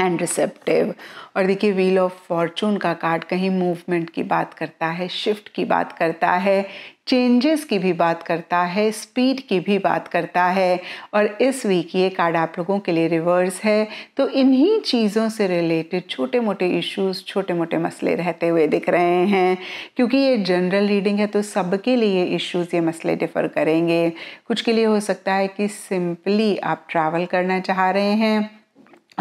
and receptive और देखिए व्हील ऑफ फॉर्चून का कार्ड कहीं मूवमेंट की बात करता है शिफ्ट की बात करता है चेंजेस की भी बात करता है स्पीड की भी बात करता है और इस वीक ये कार्ड आप लोगों के लिए रिवर्स है तो इन्हीं चीज़ों से रिलेटेड छोटे मोटे इश्यूज छोटे मोटे मसले रहते हुए दिख रहे हैं क्योंकि ये जनरल रीडिंग है तो सबके लिए इश्यूज ये मसले डिफ़र करेंगे कुछ के लिए हो सकता है कि सिंपली आप ट्रैवल करना चाह रहे हैं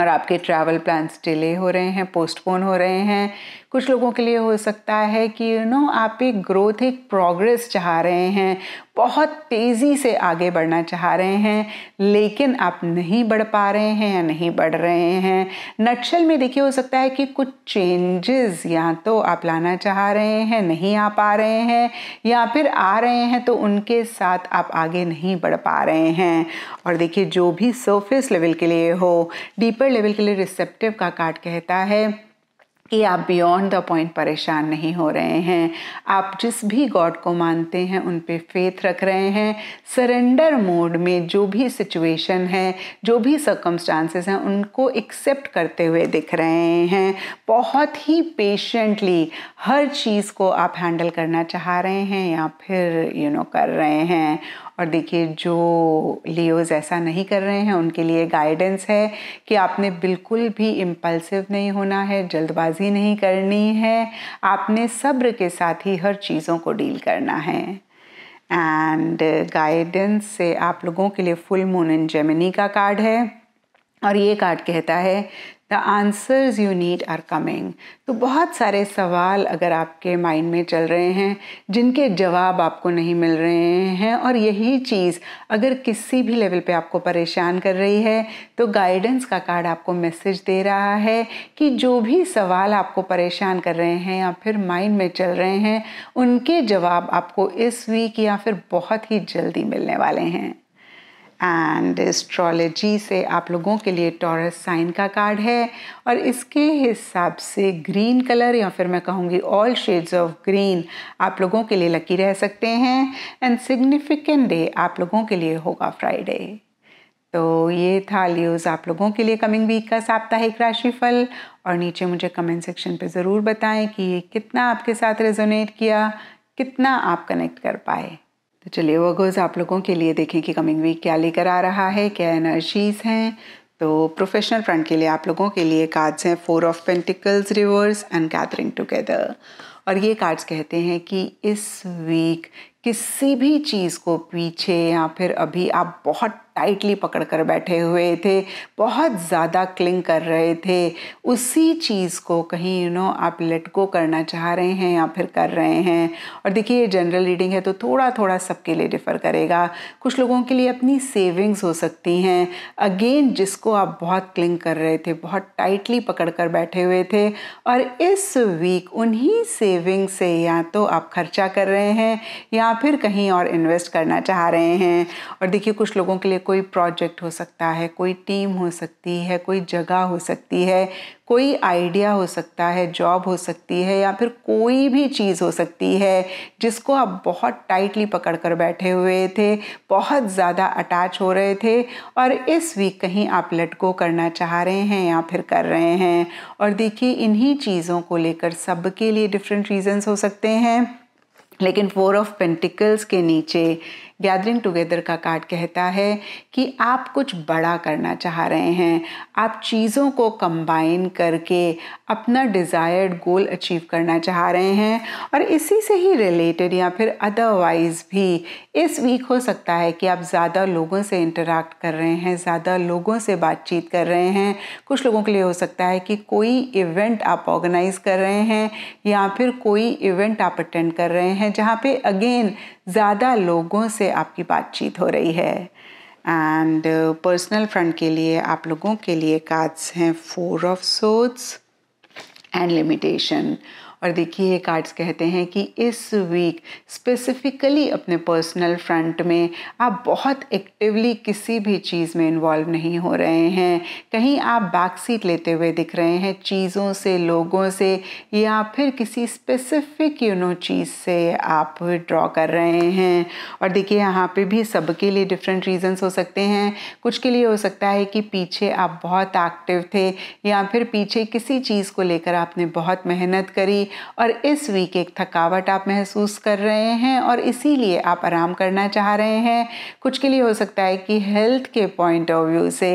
और आपके ट्रैवल प्लान्स डिले हो रहे हैं पोस्टपोन हो रहे हैं कुछ लोगों के लिए हो सकता है कि यू you नो know, आप एक ग्रोथ एक प्रोग्रेस चाह रहे हैं बहुत तेज़ी से आगे बढ़ना चाह रहे हैं लेकिन आप नहीं बढ़ पा रहे हैं या नहीं बढ़ रहे हैं नक्शल में देखिए हो सकता है कि कुछ चेंजेस या तो आप लाना चाह रहे हैं नहीं आ पा रहे हैं या फिर आ रहे हैं तो उनके साथ आप आगे नहीं बढ़ पा रहे हैं और देखिए जो भी सरफेस लेवल के लिए हो डीपर लेवल के लिए रिसेप्टिव का कार्ड कहता है कि आप बियॉन्ड द पॉइंट परेशान नहीं हो रहे हैं आप जिस भी गॉड को मानते हैं उन पे फेथ रख रहे हैं सरेंडर मोड में जो भी सिचुएशन है जो भी सर्कमस्टांसेस हैं उनको एक्सेप्ट करते हुए दिख रहे हैं बहुत ही पेशेंटली हर चीज़ को आप हैंडल करना चाह रहे हैं या फिर यू you नो know, कर रहे हैं और देखिए जो लियोज ऐसा नहीं कर रहे हैं उनके लिए गाइडेंस है कि आपने बिल्कुल भी इम्पल्सिव नहीं होना है जल्दबाजी नहीं करनी है आपने सब्र के साथ ही हर चीज़ों को डील करना है एंड गाइडेंस से आप लोगों के लिए फुल मून इन जेमिनी का कार्ड है और ये कार्ड कहता है the answers you need are coming तो बहुत सारे सवाल अगर आपके माइंड में चल रहे हैं जिनके जवाब आपको नहीं मिल रहे हैं और यही चीज़ अगर किसी भी लेवल पे आपको परेशान कर रही है तो गाइडेंस का कार्ड आपको मैसेज दे रहा है कि जो भी सवाल आपको परेशान कर रहे हैं या फिर माइंड में चल रहे हैं उनके जवाब आपको इस वीक या फिर बहुत ही जल्दी मिलने वाले हैं एंड एस्ट्रोलॉजी से आप लोगों के लिए टॉरस साइन का कार्ड है और इसके हिसाब से ग्रीन कलर या फिर मैं कहूँगी ऑल शेड्स ऑफ ग्रीन आप लोगों के लिए लकी रह सकते हैं एंड सिग्निफिकेंट डे आप लोगों के लिए होगा फ्राइडे तो ये था लियोज आप लोगों के लिए कमिंग वीक का साप्ताहिक राशिफल और नीचे मुझे कमेंट सेक्शन पे ज़रूर बताएं कि ये कितना आपके साथ रेजोनेट किया कितना आप कनेक्ट कर पाए तो चलिए वो गोज़ आप लोगों के लिए देखें कि कमिंग वीक क्या लेकर आ रहा है क्या एनर्जीज़ हैं तो प्रोफेशनल फ्रंट के लिए आप लोगों के लिए कार्ड्स हैं four of pentacles reverse and gathering together और ये कार्ड्स कहते हैं कि इस वीक किसी भी चीज़ को पीछे या फिर अभी आप बहुत टाइटली पकड़ कर बैठे हुए थे बहुत ज़्यादा क्लिंग कर रहे थे उसी चीज़ को कहीं यू नो आप लेट गो करना चाह रहे हैं या फिर कर रहे हैं और देखिए ये जनरल रीडिंग है तो थोड़ा थोड़ा सबके लिए डिफ़र करेगा कुछ लोगों के लिए अपनी सेविंग्स हो सकती हैं अगेन जिसको आप बहुत क्लिंग कर रहे थे बहुत टाइटली पकड़ कर बैठे हुए थे और इस वीक उन्हीं सेविंग से या तो आप खर्चा कर रहे हैं या या फिर कहीं और इन्वेस्ट करना चाह रहे हैं और देखिए कुछ लोगों के लिए कोई प्रोजेक्ट हो सकता है कोई टीम हो सकती है कोई जगह हो सकती है कोई आइडिया हो सकता है जॉब हो सकती है या फिर कोई भी चीज़ हो सकती है जिसको आप बहुत टाइटली पकड़ कर बैठे हुए थे बहुत ज़्यादा अटैच हो रहे थे और इस वीक कहीं आप लटको करना चाह रहे हैं या फिर कर रहे हैं और देखिए इन्हीं चीज़ों को लेकर सबके लिए डिफरेंट रीज़न्स हो सकते हैं लेकिन फोर ऑफ पेंटिकल्स के नीचे गैदरिंग टुगेदर का कार्ड कहता है कि आप कुछ बड़ा करना चाह रहे हैं आप चीज़ों को कंबाइन करके अपना डिज़ायर्ड गोल अचीव करना चाह रहे हैं और इसी से ही रिलेटेड या फिर अदरवाइज़ भी इस वीक हो सकता है कि आप ज़्यादा लोगों से इंटरेक्ट कर रहे हैं ज़्यादा लोगों से बातचीत कर रहे हैं कुछ लोगों के लिए हो सकता है कि कोई इवेंट आप ऑर्गेनाइज़ कर रहे हैं या फिर कोई इवेंट आप अटेंड कर रहे हैं जहाँ पे अगेन ज़्यादा लोगों से आपकी बातचीत हो रही है एंड पर्सनल फ्रंट के लिए आप लोगों के लिए कार्ड्स हैं four of swords and limitation और देखिए ये कार्ड्स कहते हैं कि इस वीक स्पेसिफिकली अपने पर्सनल फ्रंट में आप बहुत एक्टिवली किसी भी चीज़ में इन्वॉल्व नहीं हो रहे हैं कहीं आप बैक सीट लेते हुए दिख रहे हैं चीज़ों से लोगों से या फिर किसी स्पेसिफिक यू नो चीज़ से आप ड्रॉ कर रहे हैं और देखिए यहाँ पे भी सबके लिए डिफरेंट रीजंस हो सकते हैं कुछ के लिए हो सकता है कि पीछे आप बहुत एक्टिव थे या फिर पीछे किसी चीज़ को लेकर आपने बहुत मेहनत करी और इस वीक एक थकावट आप महसूस कर रहे हैं और इसीलिए आप आराम करना चाह रहे हैं कुछ के लिए हो सकता है कि हेल्थ के पॉइंट ऑफ व्यू से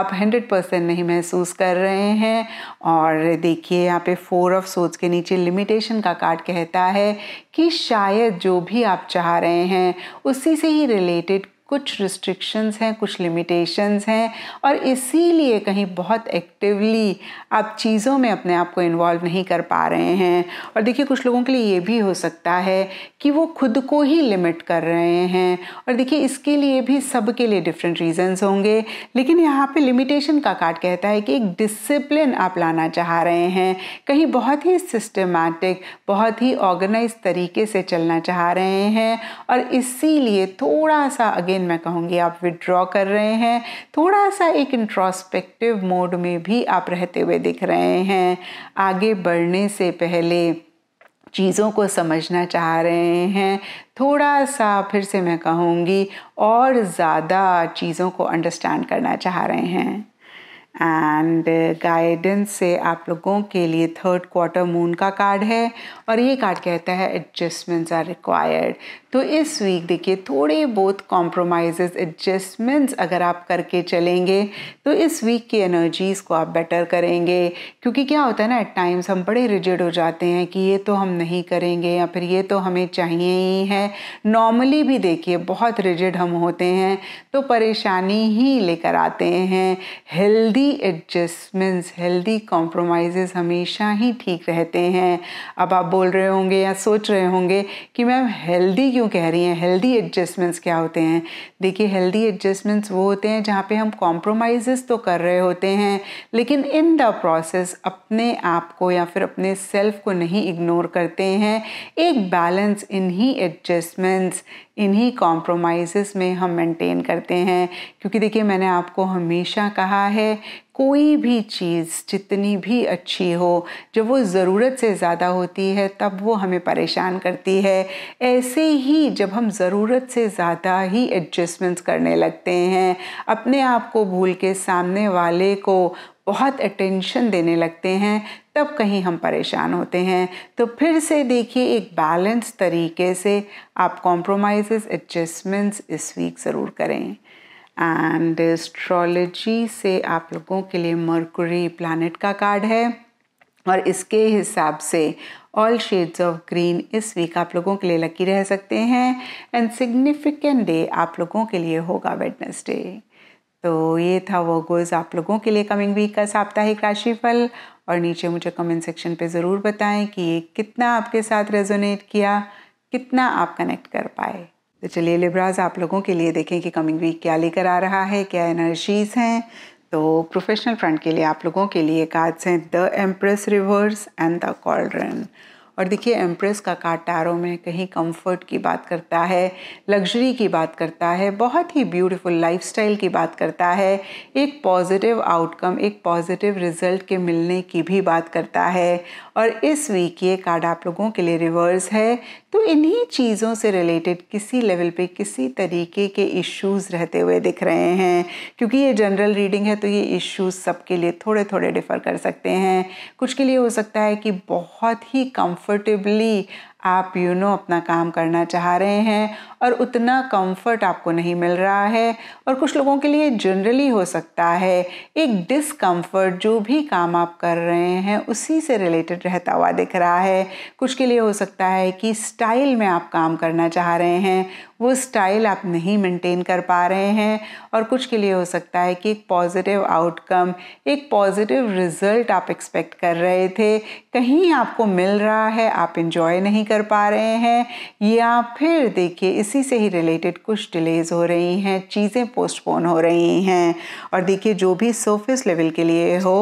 आप हंड्रेड परसेंट नहीं महसूस कर रहे हैं और देखिए यहाँ पे फोर ऑफ सोच के नीचे लिमिटेशन का कार्ड कहता है कि शायद जो भी आप चाह रहे हैं उसी से ही रिलेटेड कुछ रिस्ट्रिक्शंस हैं कुछ लिमिटेशंस हैं और इसीलिए कहीं बहुत एक्टिवली आप चीज़ों में अपने आप को इन्वॉल्व नहीं कर पा रहे हैं और देखिए कुछ लोगों के लिए ये भी हो सकता है कि वो खुद को ही लिमिट कर रहे हैं और देखिए इसके लिए भी सबके लिए डिफरेंट रीजंस होंगे लेकिन यहाँ पे लिमिटेशन का कार्ड कहता है कि एक डिसिप्लिन आप लाना चाह रहे हैं कहीं बहुत ही सिस्टमेटिक बहुत ही ऑर्गेनाइज तरीके से चलना चाह रहे हैं और इसीलिए थोड़ा सा अगेन मैं कहूँगी आप विड्रॉ कर रहे हैं थोड़ा सा एक इंट्रोस्पेक्टिव मोड में भी आप रहते हुए दिख रहे हैं आगे बढ़ने से पहले चीज़ों को समझना चाह रहे हैं थोड़ा सा फिर से मैं कहूँगी और ज़्यादा चीज़ों को अंडरस्टैंड करना चाह रहे हैं एंड गाइडेंस से आप लोगों के लिए थर्ड क्वार्टर मून का कार्ड है और ये कार्ड कहता है एडजस्टमेंट्स आर रिक्वायर्ड तो इस वीक देखिए थोड़े बहुत कॉम्प्रोमाइज़ेस एडजस्टमेंट्स अगर आप करके चलेंगे तो इस वीक की एनर्जीज़ को आप बेटर करेंगे क्योंकि क्या होता है ना एट टाइम्स हम बड़े रिजिड हो जाते हैं कि ये तो हम नहीं करेंगे या फिर ये तो हमें चाहिए ही है नॉर्मली भी देखिए बहुत रिजिड हम होते हैं तो परेशानी ही लेकर आते हैं हेल्दी एडजस्टमेंट्स हेल्दी कॉम्प्रोमाइज़ हमेशा ही ठीक रहते हैं अब आप बोल रहे होंगे या सोच रहे होंगे कि मैम हेल्दी क्यों क्यों कह रही हैं हेल्दी एडजस्टमेंट्स क्या होते हैं देखिए हेल्दी एडजस्टमेंट्स वो होते हैं जहाँ पे हम कॉम्प्रोमाइज़ तो कर रहे होते हैं लेकिन इन द प्रोसेस अपने आप को या फिर अपने सेल्फ को नहीं इग्नोर करते हैं एक बैलेंस इन ही एडजस्टमेंट्स इन्हीं कॉम्प्रोमाइज़ में हम मेंटेन करते हैं क्योंकि देखिए मैंने आपको हमेशा कहा है कोई भी चीज़ जितनी भी अच्छी हो जब वो ज़रूरत से ज़्यादा होती है तब वो हमें परेशान करती है ऐसे ही जब हम ज़रूरत से ज़्यादा ही एडजस्टमेंट्स करने लगते हैं अपने आप को भूल के सामने वाले को बहुत अटेंशन देने लगते हैं तब कहीं हम परेशान होते हैं तो फिर से देखिए एक बैलेंस तरीके से आप कॉम्प्रोमाइज़ एडजस्टमेंट्स इस वीक ज़रूर करें एंड एस्ट्रोलॉजी से आप लोगों के लिए मर्कुरी प्लानट का कार्ड है और इसके हिसाब से ऑल शेड्स ऑफ ग्रीन इस वीक आप लोगों के लिए लकी रह सकते हैं एंड सिग्निफिकेंट डे आप लोगों के लिए होगा वेडनेसडे तो ये था वो गोल्स आप लोगों के लिए कमिंग वीक का साप्ताहिक राशिफल और नीचे मुझे कमेंट सेक्शन पे ज़रूर बताएं कि ये कितना आपके साथ रेजोनेट किया कितना आप कनेक्ट कर पाए तो चलिए लिब्राज आप लोगों के लिए देखें कि कमिंग वीक क्या लेकर आ रहा है क्या एनर्जीज हैं तो प्रोफेशनल फ्रंट के लिए आप लोगों के लिए कार्ड्स हैं the empress reverse and the cauldron और देखिए एम्प्रेस का कार्ड टैरो में कहीं कंफर्ट की बात करता है लग्जरी की बात करता है बहुत ही ब्यूटीफुल लाइफस्टाइल की बात करता है एक पॉजिटिव आउटकम एक पॉजिटिव रिजल्ट के मिलने की भी बात करता है और इस वीक ये कार्ड आप लोगों के लिए रिवर्स है तो इन्हीं चीज़ों से रिलेटेड किसी लेवल पे किसी तरीके के इश्यूज रहते हुए दिख रहे हैं क्योंकि ये जनरल रीडिंग है तो ये इश्यूज सबके लिए थोड़े थोड़े डिफ़र कर सकते हैं कुछ के लिए हो सकता है कि बहुत ही कंफर्टेबली आप यू you नो know, अपना काम करना चाह रहे हैं और उतना कंफर्ट आपको नहीं मिल रहा है और कुछ लोगों के लिए जनरली हो सकता है एक डिसकंफर्ट जो भी काम आप कर रहे हैं उसी से रिलेटेड रहता हुआ दिख रहा है कुछ के लिए हो सकता है कि स्टाइल में आप काम करना चाह रहे हैं वो स्टाइल आप नहीं मेंटेन कर पा रहे हैं और कुछ के लिए हो सकता है कि एक पॉजिटिव आउटकम एक पॉजिटिव रिजल्ट आप एक्सपेक्ट कर रहे थे कहीं आपको मिल रहा है आप इंजॉय नहीं कर पा रहे हैं या फिर देखिए इस इसी से ही रिलेटेड कुछ डिलेज़ हो रही हैं चीज़ें पोस्टपोन हो रही हैं और देखिए जो भी सरफेस लेवल के लिए हो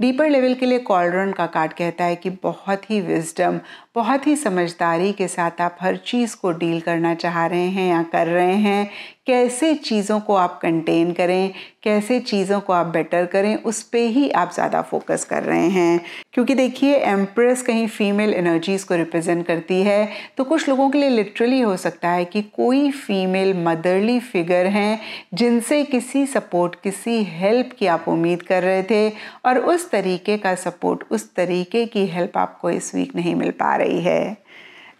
डीपर लेवल के लिए कॉलरन का कार्ड कहता है कि बहुत ही विजडम बहुत ही समझदारी के साथ आप हर चीज़ को डील करना चाह रहे हैं या कर रहे हैं कैसे चीज़ों को आप कंटेन करें कैसे चीज़ों को आप बेटर करें उस पर ही आप ज़्यादा फोकस कर रहे हैं क्योंकि देखिए एम्प्रेस कहीं फीमेल एनर्जीज़ को रिप्रेजेंट करती है तो कुछ लोगों के लिए लिटरली हो सकता है कि कोई फीमेल मदरली फिगर हैं जिनसे किसी सपोर्ट किसी हेल्प की आप उम्मीद कर रहे थे और उस तरीके का सपोर्ट उस तरीके की हेल्प आपको इस वीक नहीं मिल पा रही है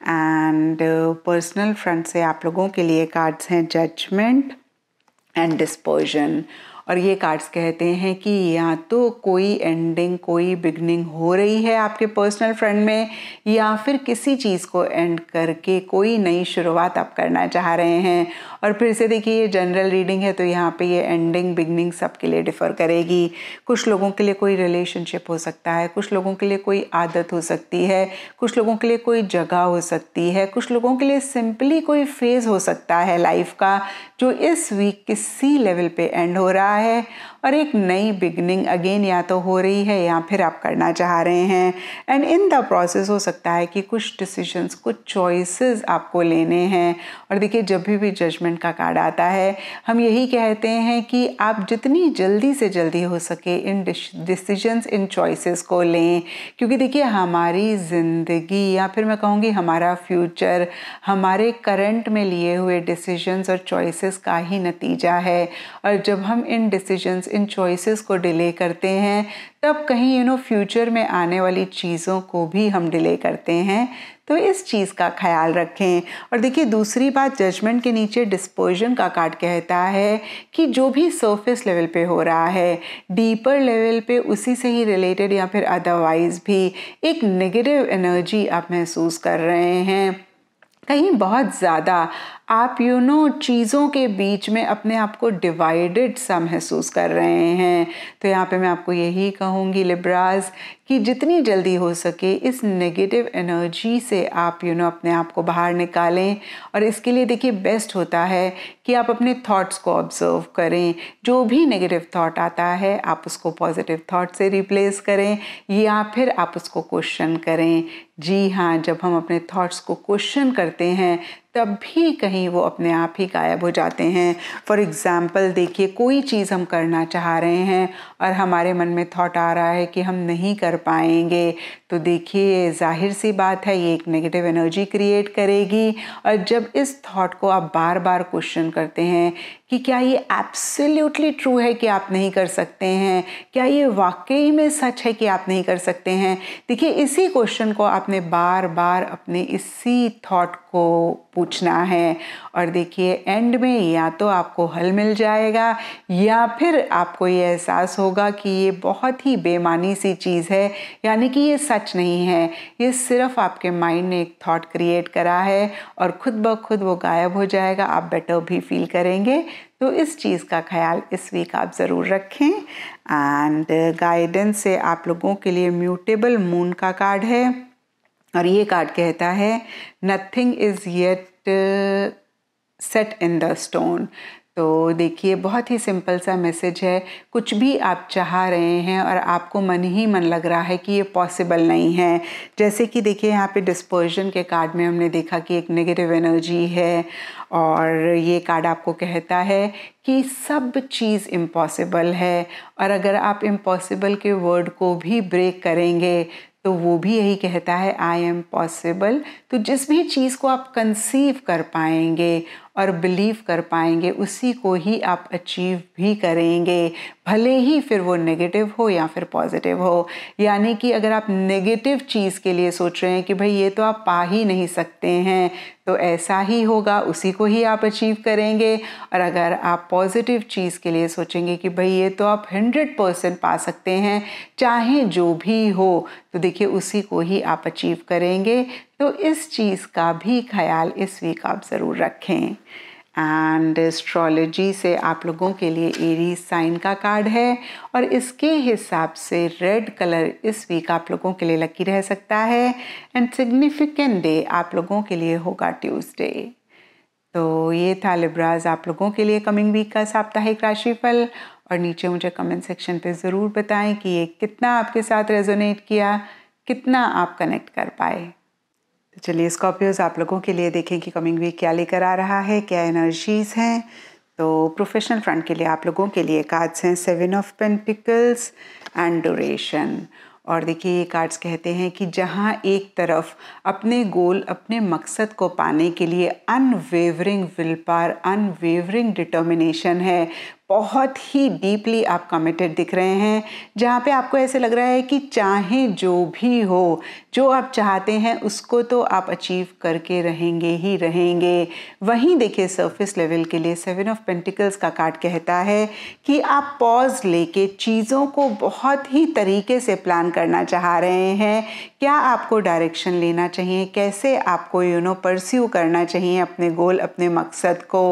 एंड पर्सनल फ्रंट से आप लोगों के लिए कार्ड्स हैं जजमेंट एंड डिस्पोजन और ये कार्ड्स कहते हैं कि या तो कोई एंडिंग कोई बिगनिंग हो रही है आपके पर्सनल फ्रेंड में या फिर किसी चीज़ को एंड करके कोई नई शुरुआत आप करना चाह रहे हैं और फिर से देखिए ये जनरल रीडिंग है तो यहाँ पे ये एंडिंग बिगनिंग सब के लिए डिफ़र करेगी कुछ लोगों के लिए कोई रिलेशनशिप हो सकता है कुछ लोगों के लिए कोई आदत हो सकती है कुछ लोगों के लिए कोई जगह हो सकती है कुछ लोगों के लिए सिंपली कोई फेज़ हो सकता है लाइफ का जो इस वीक किसी लेवल पे एंड हो रहा है और एक नई बिगनिंग अगेन या तो हो रही है या फिर आप करना चाह रहे हैं एंड इन द प्रोसेस हो सकता है कि कुछ डिसीजंस कुछ चॉइसेस आपको लेने हैं और देखिए जब भी भी जजमेंट जजमेंट का कार्ड आता है हम यही कहते हैं कि आप जितनी जल्दी से जल्दी हो सके इन डिसीजंस इन चॉइसेस को लें क्योंकि देखिए हमारी ज़िंदगी या फिर मैं कहूँगी हमारा फ्यूचर हमारे करंट में लिए हुए डिसीजंस और चॉइसेस का ही नतीजा है और जब हम इन डिसीजंस इन चॉइसेस को डिले करते हैं तब कहीं यू नो फ्यूचर में आने वाली चीज़ों को भी हम डिले करते हैं तो इस चीज़ का ख्याल रखें और देखिए दूसरी बात जजमेंट के नीचे डिस्पोजन का कार्ड कहता है कि जो भी सरफेस लेवल पे हो रहा है डीपर लेवल पे उसी से ही रिलेटेड या फिर अदरवाइज़ भी एक नेगेटिव एनर्जी आप महसूस कर रहे हैं कहीं बहुत ज़्यादा आप यू नो चीज़ों के बीच में अपने आप को डिवाइडेड सा महसूस कर रहे हैं तो यहाँ पे मैं आपको यही कहूँगी लिब्राज कि जितनी जल्दी हो सके इस नेगेटिव एनर्जी से आप यू नो अपने आप को बाहर निकालें और इसके लिए देखिए बेस्ट होता है कि आप अपने थॉट्स को ऑब्जर्व करें जो भी नेगेटिव थॉट आता है आप उसको पॉजिटिव थॉट से रिप्लेस करें या फिर आप उसको क्वेश्चन करें जी हाँ जब हम अपने थॉट्स को क्वेश्चन करते हैं तब भी कहीं वो अपने आप ही गायब हो जाते हैं फॉर एग्ज़ाम्पल देखिए कोई चीज़ हम करना चाह रहे हैं और हमारे मन में थॉट आ रहा है कि हम नहीं कर पाएंगे तो देखिए जाहिर सी बात है ये एक नेगेटिव एनर्जी क्रिएट करेगी और जब इस थॉट को आप बार बार क्वेश्चन करते हैं कि क्या ये एब्सोल्युटली ट्रू है कि आप नहीं कर सकते हैं क्या ये वाकई में सच है कि आप नहीं कर सकते हैं देखिए इसी क्वेश्चन को आपने बार बार अपने इसी थॉट को पूछना है और देखिए एंड में या तो आपको हल मिल जाएगा या फिर आपको ये एहसास होगा कि ये बहुत ही बेमानी सी चीज़ है यानी कि ये सच सच नहीं है ये सिर्फ आपके माइंड ने एक थॉट क्रिएट करा है और खुद ब खुद वो गायब हो जाएगा आप बेटर भी फील करेंगे तो इस चीज़ का ख्याल इस वीक आप ज़रूर रखें एंड गाइडेंस से आप लोगों के लिए म्यूटेबल मून का कार्ड है और ये कार्ड कहता है nothing is yet set in the stone तो देखिए बहुत ही सिंपल सा मैसेज है कुछ भी आप चाह रहे हैं और आपको मन ही मन लग रहा है कि ये पॉसिबल नहीं है जैसे कि देखिए यहाँ पे डिस्पर्जन के कार्ड में हमने देखा कि एक नेगेटिव एनर्जी है और ये कार्ड आपको कहता है कि सब चीज़ इम्पॉसिबल है और अगर आप इम्पॉसिबल के वर्ड को भी ब्रेक करेंगे तो वो भी यही कहता है आई एम पॉसिबल तो जिस भी चीज़ को आप कंसीव कर पाएंगे और बिलीव कर पाएंगे उसी को ही आप अचीव भी करेंगे भले ही फिर वो नेगेटिव हो या फिर पॉजिटिव हो यानी कि अगर आप नेगेटिव चीज़ के लिए सोच रहे हैं कि भाई ये तो आप पा ही नहीं सकते हैं तो ऐसा ही होगा उसी को ही आप अचीव करेंगे और अगर आप पॉजिटिव चीज़ के लिए सोचेंगे कि भाई ये तो आप हंड्रेड परसेंट पा सकते हैं चाहे जो भी हो तो देखिए उसी को ही आप अचीव करेंगे तो इस चीज़ का भी ख्याल इस वीक आप ज़रूर रखें एंड एस्ट्रोलॉजी से आप लोगों के लिए एरी साइन का कार्ड है और इसके हिसाब से रेड कलर इस वीक आप लोगों के लिए लकी रह सकता है एंड सिग्निफिकेंट डे आप लोगों के लिए होगा ट्यूसडे तो ये था लिब्राज आप लोगों के लिए कमिंग वीक का साप्ताहिक राशिफल और नीचे मुझे कमेंट सेक्शन पे ज़रूर बताएं कि ये कितना आपके साथ रेजोनेट किया कितना आप कनेक्ट कर पाए चलिए स्कॉर्पियोज आप लोगों के लिए देखें कि कमिंग वीक क्या लेकर आ रहा है क्या एनर्जीज हैं तो प्रोफेशनल फ्रंट के लिए आप लोगों के लिए कार्ड्स हैं seven of pentacles and duration और देखिए ये कार्ड्स कहते हैं कि जहाँ एक तरफ अपने गोल अपने मकसद को पाने के लिए unwavering will power unwavering determination है बहुत ही डीपली आप कमिटेड दिख रहे हैं जहाँ पे आपको ऐसे लग रहा है कि चाहे जो भी हो जो आप चाहते हैं उसको तो आप अचीव करके रहेंगे ही रहेंगे वहीं देखिए सरफेस लेवल के लिए सेवन ऑफ पेंटिकल्स का कार्ड कहता है कि आप पॉज लेके चीज़ों को बहुत ही तरीके से प्लान करना चाह रहे हैं क्या आपको डायरेक्शन लेना चाहिए कैसे आपको यू नो परस्यू करना चाहिए अपने गोल अपने मकसद को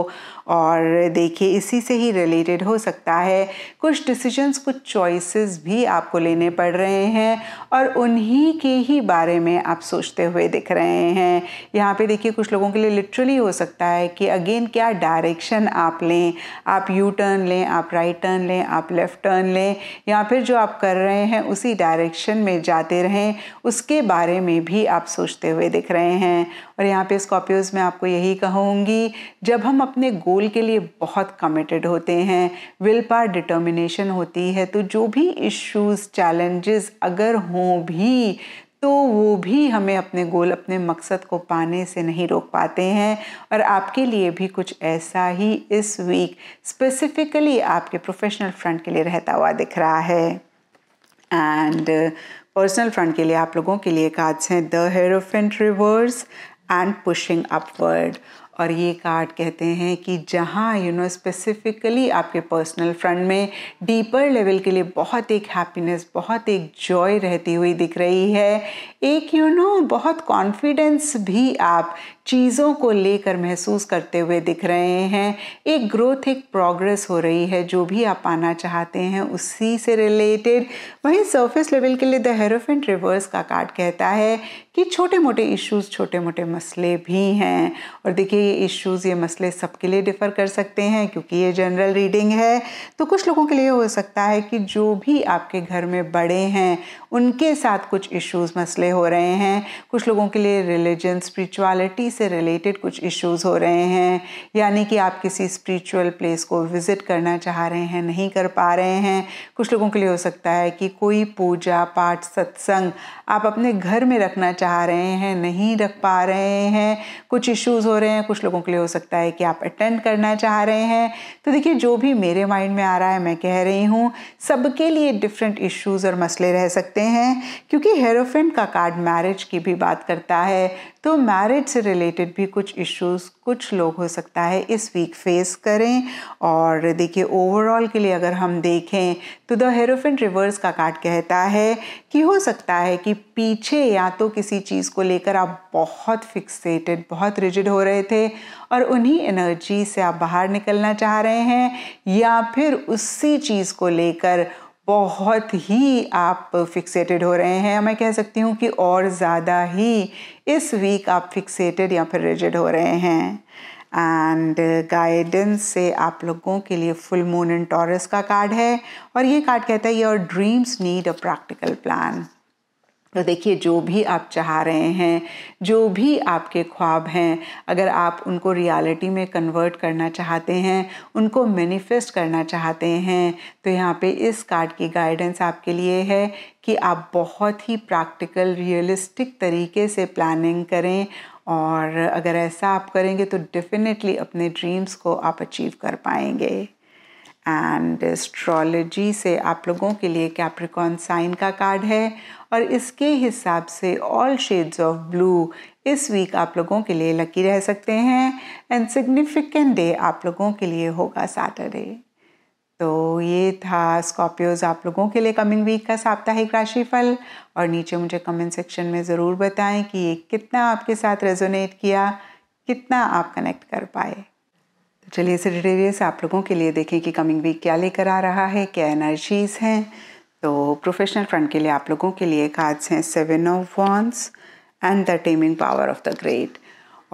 और देखिए इसी से ही रिलेटेड हो सकता है कुछ डिसीजंस कुछ चॉइसेस भी आपको लेने पड़ रहे हैं और उन्हीं के ही बारे में आप सोचते हुए दिख रहे हैं यहाँ पे देखिए कुछ लोगों के लिए लिटरली हो सकता है कि अगेन क्या डायरेक्शन आप लें आप यू टर्न लें आप राइट टर्न लें आप लेफ़्ट टर्न लें या फिर जो आप कर रहे हैं उसी डायरेक्शन में जाते रहें उसके बारे में भी आप सोचते हुए दिख रहे हैं और यहाँ पे स्कॉर्पियोज़ में आपको यही कहूँगी जब हम अपने गोल गोल के लिए बहुत कमिटेड होते हैं विल पार डिटर्मिनेशन होती है तो जो भी इश्यूज चैलेंजेस अगर हों भी तो वो भी हमें अपने गोल अपने मकसद को पाने से नहीं रोक पाते हैं और आपके लिए भी कुछ ऐसा ही इस वीक स्पेसिफिकली आपके प्रोफेशनल फ्रंट के लिए रहता हुआ दिख रहा है एंड पर्सनल फ्रंट के लिए आप लोगों के लिए कार्ड्स हैं the hierophant reverse and pushing upward और ये कार्ड कहते हैं कि जहाँ यू नो स्पेसिफिकली आपके पर्सनल फ्रंट में डीपर लेवल के लिए बहुत एक हैप्पीनेस बहुत एक जॉय रहती हुई दिख रही है एक यू you नो know, बहुत कॉन्फिडेंस भी आप चीज़ों को लेकर महसूस करते हुए दिख रहे हैं एक ग्रोथ एक प्रोग्रेस हो रही है जो भी आप पाना चाहते हैं उसी से रिलेटेड वहीं सरफेस लेवल के लिए द हेरोफेंट रिवर्स का कार्ड कहता है कि छोटे मोटे इश्यूज़ छोटे मोटे मसले भी हैं और देखिए ये इश्यूज़ ये मसले सबके लिए डिफ़र कर सकते हैं क्योंकि ये जनरल रीडिंग है तो कुछ लोगों के लिए हो सकता है कि जो भी आपके घर में बड़े हैं उनके साथ कुछ इश्यूज मसले हो रहे हैं कुछ लोगों के लिए रिलीजन स्पिरिचुअलिटी से रिलेटेड कुछ इश्यूज हो रहे हैं यानी कि आप किसी स्पिरिचुअल प्लेस को विज़िट करना चाह रहे हैं नहीं कर पा रहे हैं कुछ लोगों के लिए हो सकता है कि कोई पूजा पाठ सत्संग आप अपने घर में रखना चाह रहे हैं नहीं रख पा रहे हैं कुछ इश्यूज़ हो रहे हैं कुछ लोगों के लिए हो सकता है कि आप अटेंड करना चाह रहे हैं तो देखिए जो भी मेरे माइंड में आ रहा है मैं कह रही हूँ सबके लिए डिफरेंट इश्यूज़ और मसले रह सकते करते हैं क्योंकि हेरोफेंट का कार्ड मैरिज की भी बात करता है तो मैरिज से रिलेटेड भी कुछ इश्यूज कुछ लोग हो सकता है इस वीक फेस करें और देखिए ओवरऑल के लिए अगर हम देखें तो द हेरोफेंट रिवर्स का कार्ड कहता है कि हो सकता है कि पीछे या तो किसी चीज़ को लेकर आप बहुत फिक्सेटेड बहुत रिजिड हो रहे थे और उन्हीं एनर्जी से आप बाहर निकलना चाह रहे हैं या फिर उसी चीज़ को लेकर बहुत ही आप फिक्सेटेड हो रहे हैं मैं कह सकती हूँ कि और ज़्यादा ही इस वीक आप फिक्सेटेड या फिर रिजिड हो रहे हैं एंड गाइडेंस से आप लोगों के लिए फुल मून एंड टॉरस का कार्ड है और ये कार्ड कहता है your dreams need a practical plan तो देखिए जो भी आप चाह रहे हैं जो भी आपके ख्वाब हैं अगर आप उनको रियलिटी में कन्वर्ट करना चाहते हैं उनको मैनिफेस्ट करना चाहते हैं तो यहाँ पे इस कार्ड की गाइडेंस आपके लिए है कि आप बहुत ही प्रैक्टिकल रियलिस्टिक तरीके से प्लानिंग करें और अगर ऐसा आप करेंगे तो डेफ़िनेटली अपने ड्रीम्स को आप अचीव कर पाएंगे एंड एस्ट्रोलॉजी से आप लोगों के लिए कैप्रिकॉन साइन का कार्ड है और इसके हिसाब से ऑल शेड्स ऑफ ब्लू इस वीक आप लोगों के लिए लकी रह सकते हैं एंड सिग्निफिकेंट डे आप लोगों के लिए होगा सैटरडे तो ये था स्कॉर्पियोज आप लोगों के लिए कमिंग वीक का साप्ताहिक राशिफल और नीचे मुझे कमेंट सेक्शन में ज़रूर बताएं कि ये कितना आपके साथ रेजोनेट किया कितना आप कनेक्ट कर पाए चलिए सजिटेरियस आप लोगों के लिए देखें कि कमिंग वीक क्या लेकर आ रहा है क्या एनर्जीज़ हैं तो प्रोफेशनल फ्रंट के लिए आप लोगों के लिए कार्ड्स हैं seven of wands and the taming power of the great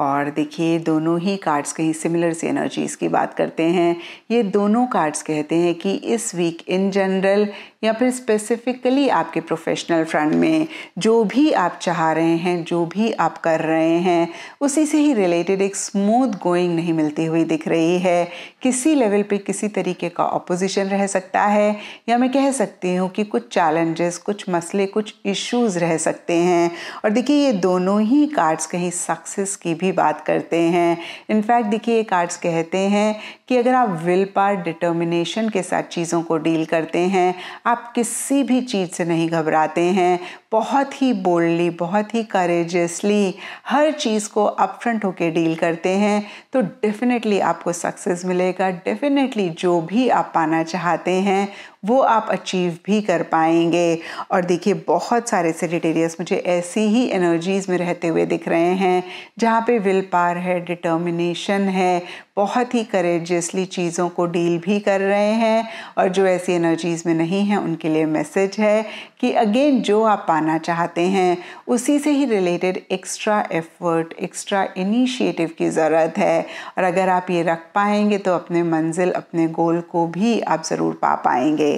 और देखिए दोनों ही कार्ड्स कहीं सिमिलर सी एनर्जीज़ की बात करते हैं ये दोनों कार्ड्स कहते हैं कि इस वीक इन जनरल या फिर स्पेसिफिकली आपके प्रोफेशनल फ्रंट में जो भी आप चाह रहे हैं जो भी आप कर रहे हैं उसी से ही रिलेटेड एक स्मूथ गोइंग नहीं मिलती हुई दिख रही है किसी लेवल पे किसी तरीके का ऑपोजिशन रह सकता है या मैं कह सकती हूँ कि कुछ चैलेंजेस कुछ मसले कुछ इश्यूज़ रह सकते हैं और देखिए ये दोनों ही कार्ड्स कहीं सक्सेस की भी बात करते हैं इनफैक्ट देखिए ये कार्ड्स कहते हैं कि अगर आप विल पार डिटर्मिनेशन के साथ चीज़ों को डील करते हैं आप किसी भी चीज़ से नहीं घबराते हैं बहुत ही बोल्डली बहुत ही करेजियसली हर चीज़ को अपफ्रंट होकर डील करते हैं तो डेफ़िनेटली आपको सक्सेस मिलेगा डेफ़िनेटली जो भी आप पाना चाहते हैं वो आप अचीव भी कर पाएंगे और देखिए बहुत सारे सेजिटेरियस मुझे ऐसी ही एनर्जीज़ में रहते हुए दिख रहे हैं जहाँ पे विल पार है डिटर्मिनेशन है बहुत ही करेजियसली चीज़ों को डील भी कर रहे हैं और जो ऐसी एनर्जीज़ में नहीं हैं उनके लिए मैसेज है कि अगेन जो आप पाना पाना चाहते हैं उसी से ही related extra effort extra initiative की ज़रूरत है और अगर आप ये रख पाएंगे तो अपने मंजिल अपने गोल को भी आप ज़रूर पा पाएंगे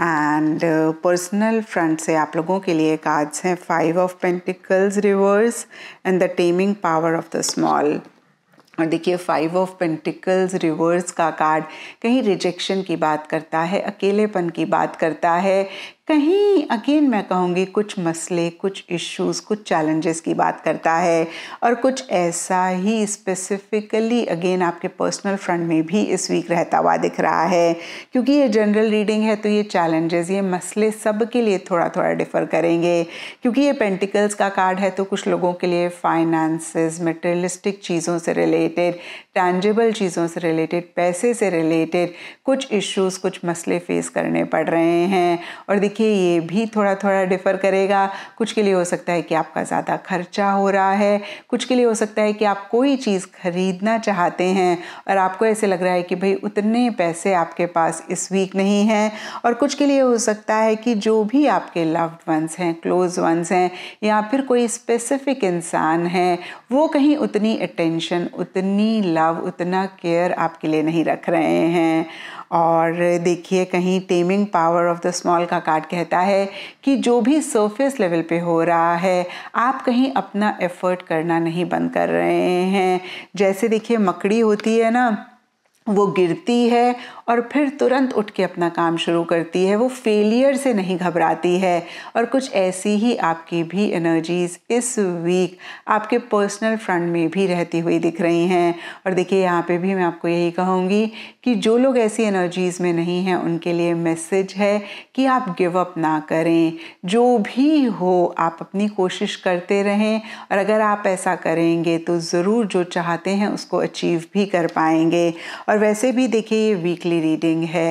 एंड पर्सनल फ्रंट से आप लोगों के लिए कार्ड्स हैं five of pentacles reverse and the taming power of the small और देखिए फाइव ऑफ पेंटिकल्स रिवर्स का कार्ड कहीं रिजेक्शन की बात करता है अकेलेपन की बात करता है कहीं अगेन मैं कहूँगी कुछ मसले कुछ इश्यूज कुछ चैलेंजेस की बात करता है और कुछ ऐसा ही स्पेसिफिकली अगेन आपके पर्सनल फ्रंट में भी इस वीक रहता हुआ दिख रहा है क्योंकि ये जनरल रीडिंग है तो ये चैलेंजेस ये मसले सब के लिए थोड़ा थोड़ा डिफर करेंगे क्योंकि ये पेंटिकल्स का कार्ड है तो कुछ लोगों के लिए फाइनेंसेस मटेरियलिस्टिक चीज़ों से रिलेटेड टैंजेबल चीज़ों से रिलेटेड पैसे से रिलेटेड कुछ इश्यूज़ कुछ मसले फेस करने पड़ रहे हैं और देखिए ये भी थोड़ा थोड़ा डिफ़र करेगा कुछ के लिए हो सकता है कि आपका ज़्यादा खर्चा हो रहा है कुछ के लिए हो सकता है कि आप कोई चीज़ खरीदना चाहते हैं और आपको ऐसे लग रहा है कि भाई उतने पैसे आपके पास इस वीक नहीं हैं और कुछ के लिए हो सकता है कि जो भी आपके लव्ड वंस हैं क्लोज वंस हैं या फिर कोई स्पेसिफिक इंसान है वो कहीं उतनी अटेंशन उतनी लव साहब उतना केयर आपके लिए नहीं रख रहे हैं और देखिए कहीं taming power of the small का कार्ड कहता है कि जो भी सरफेस लेवल पे हो रहा है आप कहीं अपना एफर्ट करना नहीं बंद कर रहे हैं जैसे देखिए मकड़ी होती है ना वो गिरती है और फिर तुरंत उठ के अपना काम शुरू करती है वो फेलियर से नहीं घबराती है और कुछ ऐसी ही आपकी भी एनर्जीज़ इस वीक आपके पर्सनल फ्रंट में भी रहती हुई दिख रही हैं और देखिए यहाँ पे भी मैं आपको यही कहूँगी कि जो लोग ऐसी एनर्जीज़ में नहीं हैं उनके लिए मैसेज है कि आप गिव अप ना करें जो भी हो आप अपनी कोशिश करते रहें और अगर आप ऐसा करेंगे तो ज़रूर जो चाहते हैं उसको अचीव भी कर पाएंगे और वैसे भी देखिए ये वीकली रीडिंग है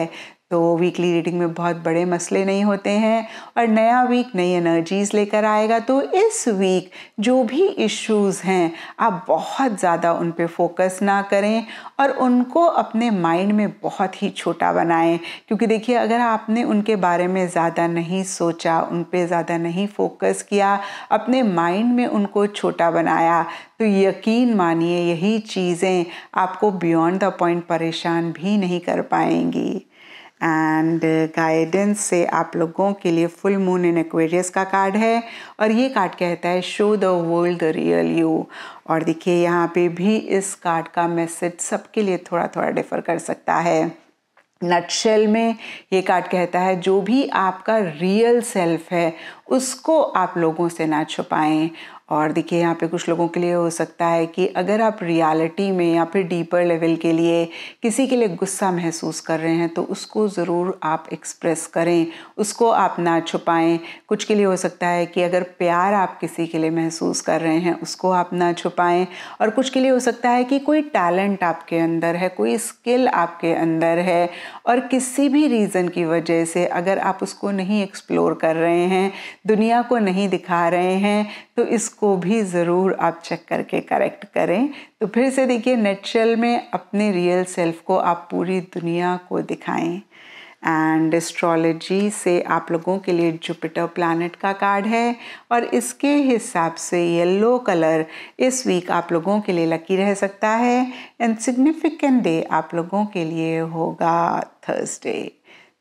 तो वीकली रीडिंग में बहुत बड़े मसले नहीं होते हैं और नया वीक नई एनर्जीज लेकर आएगा तो इस वीक जो भी इश्यूज हैं आप बहुत ज़्यादा उन पर फोकस ना करें और उनको अपने माइंड में बहुत ही छोटा बनाएं क्योंकि देखिए अगर आपने उनके बारे में ज़्यादा नहीं सोचा उन पर ज़्यादा नहीं फोकस किया अपने माइंड में उनको छोटा बनाया तो यकीन मानिए यही चीज़ें आपको बियॉन्ड द पॉइंट परेशान भी नहीं कर पाएंगी एंड गाइडेंस uh, से आप लोगों के लिए फुल मून इन एक्वेरियस का कार्ड है और ये कार्ड कहता है show the world the real you और देखिए यहाँ पे भी इस कार्ड का मैसेज सबके लिए थोड़ा थोड़ा डिफर कर सकता है नटशेल में ये कार्ड कहता है जो भी आपका रियल सेल्फ है उसको आप लोगों से ना छुपाएं और देखिए यहाँ पे कुछ लोगों के लिए हो सकता है कि अगर आप रियलिटी में या फिर डीपर लेवल के लिए किसी के लिए गुस्सा महसूस कर रहे हैं तो उसको ज़रूर आप एक्सप्रेस करें उसको आप ना छुपाएं कुछ के लिए हो सकता है कि अगर प्यार आप किसी के लिए महसूस कर रहे हैं उसको आप ना छुपाएं और कुछ के लिए हो सकता है कि कोई टैलेंट आपके अंदर है कोई स्किल आपके अंदर है और किसी भी रीज़न की वजह से अगर आप उसको नहीं एक्सप्लोर कर रहे हैं दुनिया को नहीं दिखा रहे हैं तो इसको भी ज़रूर आप चेक करके करेक्ट करें तो फिर से देखिए नेचुरल में अपने रियल सेल्फ को आप पूरी दुनिया को दिखाएं एंड एस्ट्रोलॉजी से आप लोगों के लिए जुपिटर प्लानट का कार्ड है और इसके हिसाब से येलो कलर इस वीक आप लोगों के लिए लकी रह सकता है एंड सिग्निफिकेंट डे आप लोगों के लिए होगा थर्सडे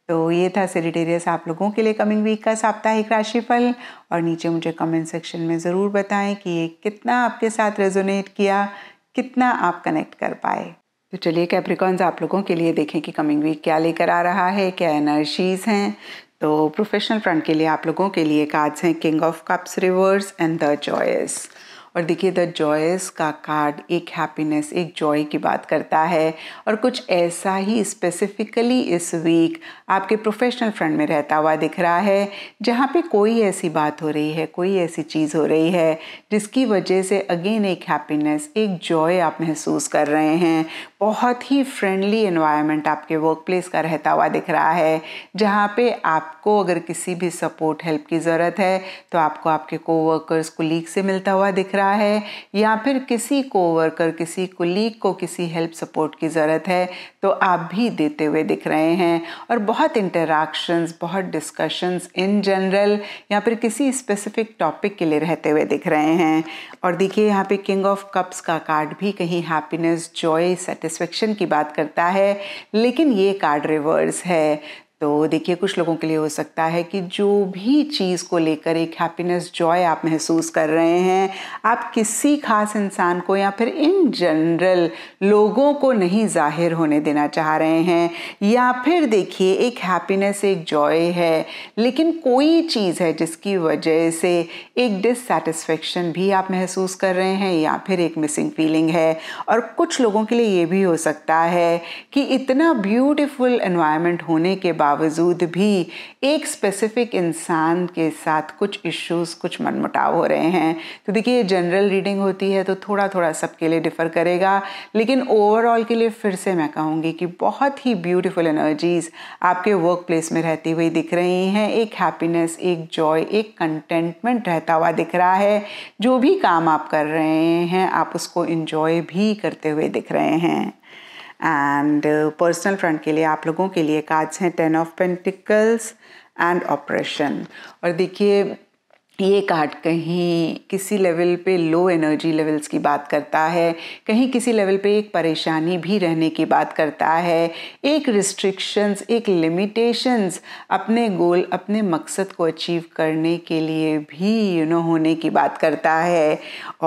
तो ये था सेरिटेरियस आप लोगों के लिए कमिंग वीक का साप्ताहिक राशिफल और नीचे मुझे कमेंट सेक्शन में ज़रूर बताएं कि ये कितना आपके साथ रेजोनेट किया कितना आप कनेक्ट कर पाए तो चलिए कैप्रिकॉन्स आप लोगों के लिए देखें कि कमिंग वीक क्या लेकर आ रहा है क्या एनर्जीज हैं तो प्रोफेशनल फ्रंट के लिए आप लोगों के लिए कार्ड्स हैं king of cups reverse and the choice और देखिए द जॉयस का कार्ड एक हैप्पीनेस एक जॉय की बात करता है और कुछ ऐसा ही स्पेसिफिकली इस वीक आपके प्रोफेशनल फ्रंट में रहता हुआ दिख रहा है जहाँ पे कोई ऐसी बात हो रही है कोई ऐसी चीज़ हो रही है जिसकी वजह से अगेन एक हैप्पीनेस एक जॉय आप महसूस कर रहे हैं बहुत ही फ्रेंडली इन्वायरमेंट आपके वर्क प्लेस का रहता हुआ दिख रहा है जहाँ पे आपको अगर किसी भी सपोर्ट हेल्प की ज़रूरत है तो आपको आपके कोवर्कर्स कुलीग से मिलता हुआ दिख रहा है या फिर किसी कोवर्कर किसी कुलीग को किसी हेल्प सपोर्ट की ज़रूरत है तो आप भी देते हुए दिख रहे हैं और बहुत इंटरक्शंस बहुत डिस्कशंस इन जनरल या फिर किसी स्पेसिफिक टॉपिक के लिए रहते हुए दिख रहे हैं और देखिए यहाँ पे किंग ऑफ कप्स का कार्ड भी कहीं हैप्पीनेस जॉय सेटिस्फेक्शन की बात करता है लेकिन ये कार्ड रिवर्स है तो देखिए कुछ लोगों के लिए हो सकता है कि जो भी चीज़ को लेकर एक हैप्पीनेस जॉय आप महसूस कर रहे हैं आप किसी खास इंसान को या फिर इन जनरल लोगों को नहीं जाहिर होने देना चाह रहे हैं या फिर देखिए एक हैप्पीनेस एक जॉय है लेकिन कोई चीज़ है जिसकी वजह से एक डिससेटिस्फेक्शन भी आप महसूस कर रहे हैं या फिर एक मिसिंग फीलिंग है और कुछ लोगों के लिए ये भी हो सकता है कि इतना ब्यूटिफुल इन्वायरमेंट होने के बाद बावजूद भी एक स्पेसिफिक इंसान के साथ कुछ इश्यूज कुछ मनमुटाव हो रहे हैं तो देखिए जनरल रीडिंग होती है तो थोड़ा थोड़ा सबके लिए डिफ़र करेगा लेकिन ओवरऑल के लिए फिर से मैं कहूँगी कि बहुत ही ब्यूटिफुल एनर्जीज़ आपके वर्क प्लेस में रहती हुई दिख रही हैं एक हैप्पीनेस एक जॉय एक कंटेंटमेंट रहता हुआ दिख रहा है जो भी काम आप कर रहे हैं आप उसको इंजॉय भी करते हुए दिख रहे हैं एंड पर्सनल फ्रंट के लिए आप लोगों के लिए कार्ड्स हैं ten of pentacles and operation और देखिए ये कार्ड कहीं किसी लेवल पे लो एनर्जी लेवल्स की बात करता है कहीं किसी लेवल पे एक परेशानी भी रहने की बात करता है एक रिस्ट्रिक्शंस एक लिमिटेशंस अपने गोल अपने मकसद को अचीव करने के लिए भी यू you नो know, होने की बात करता है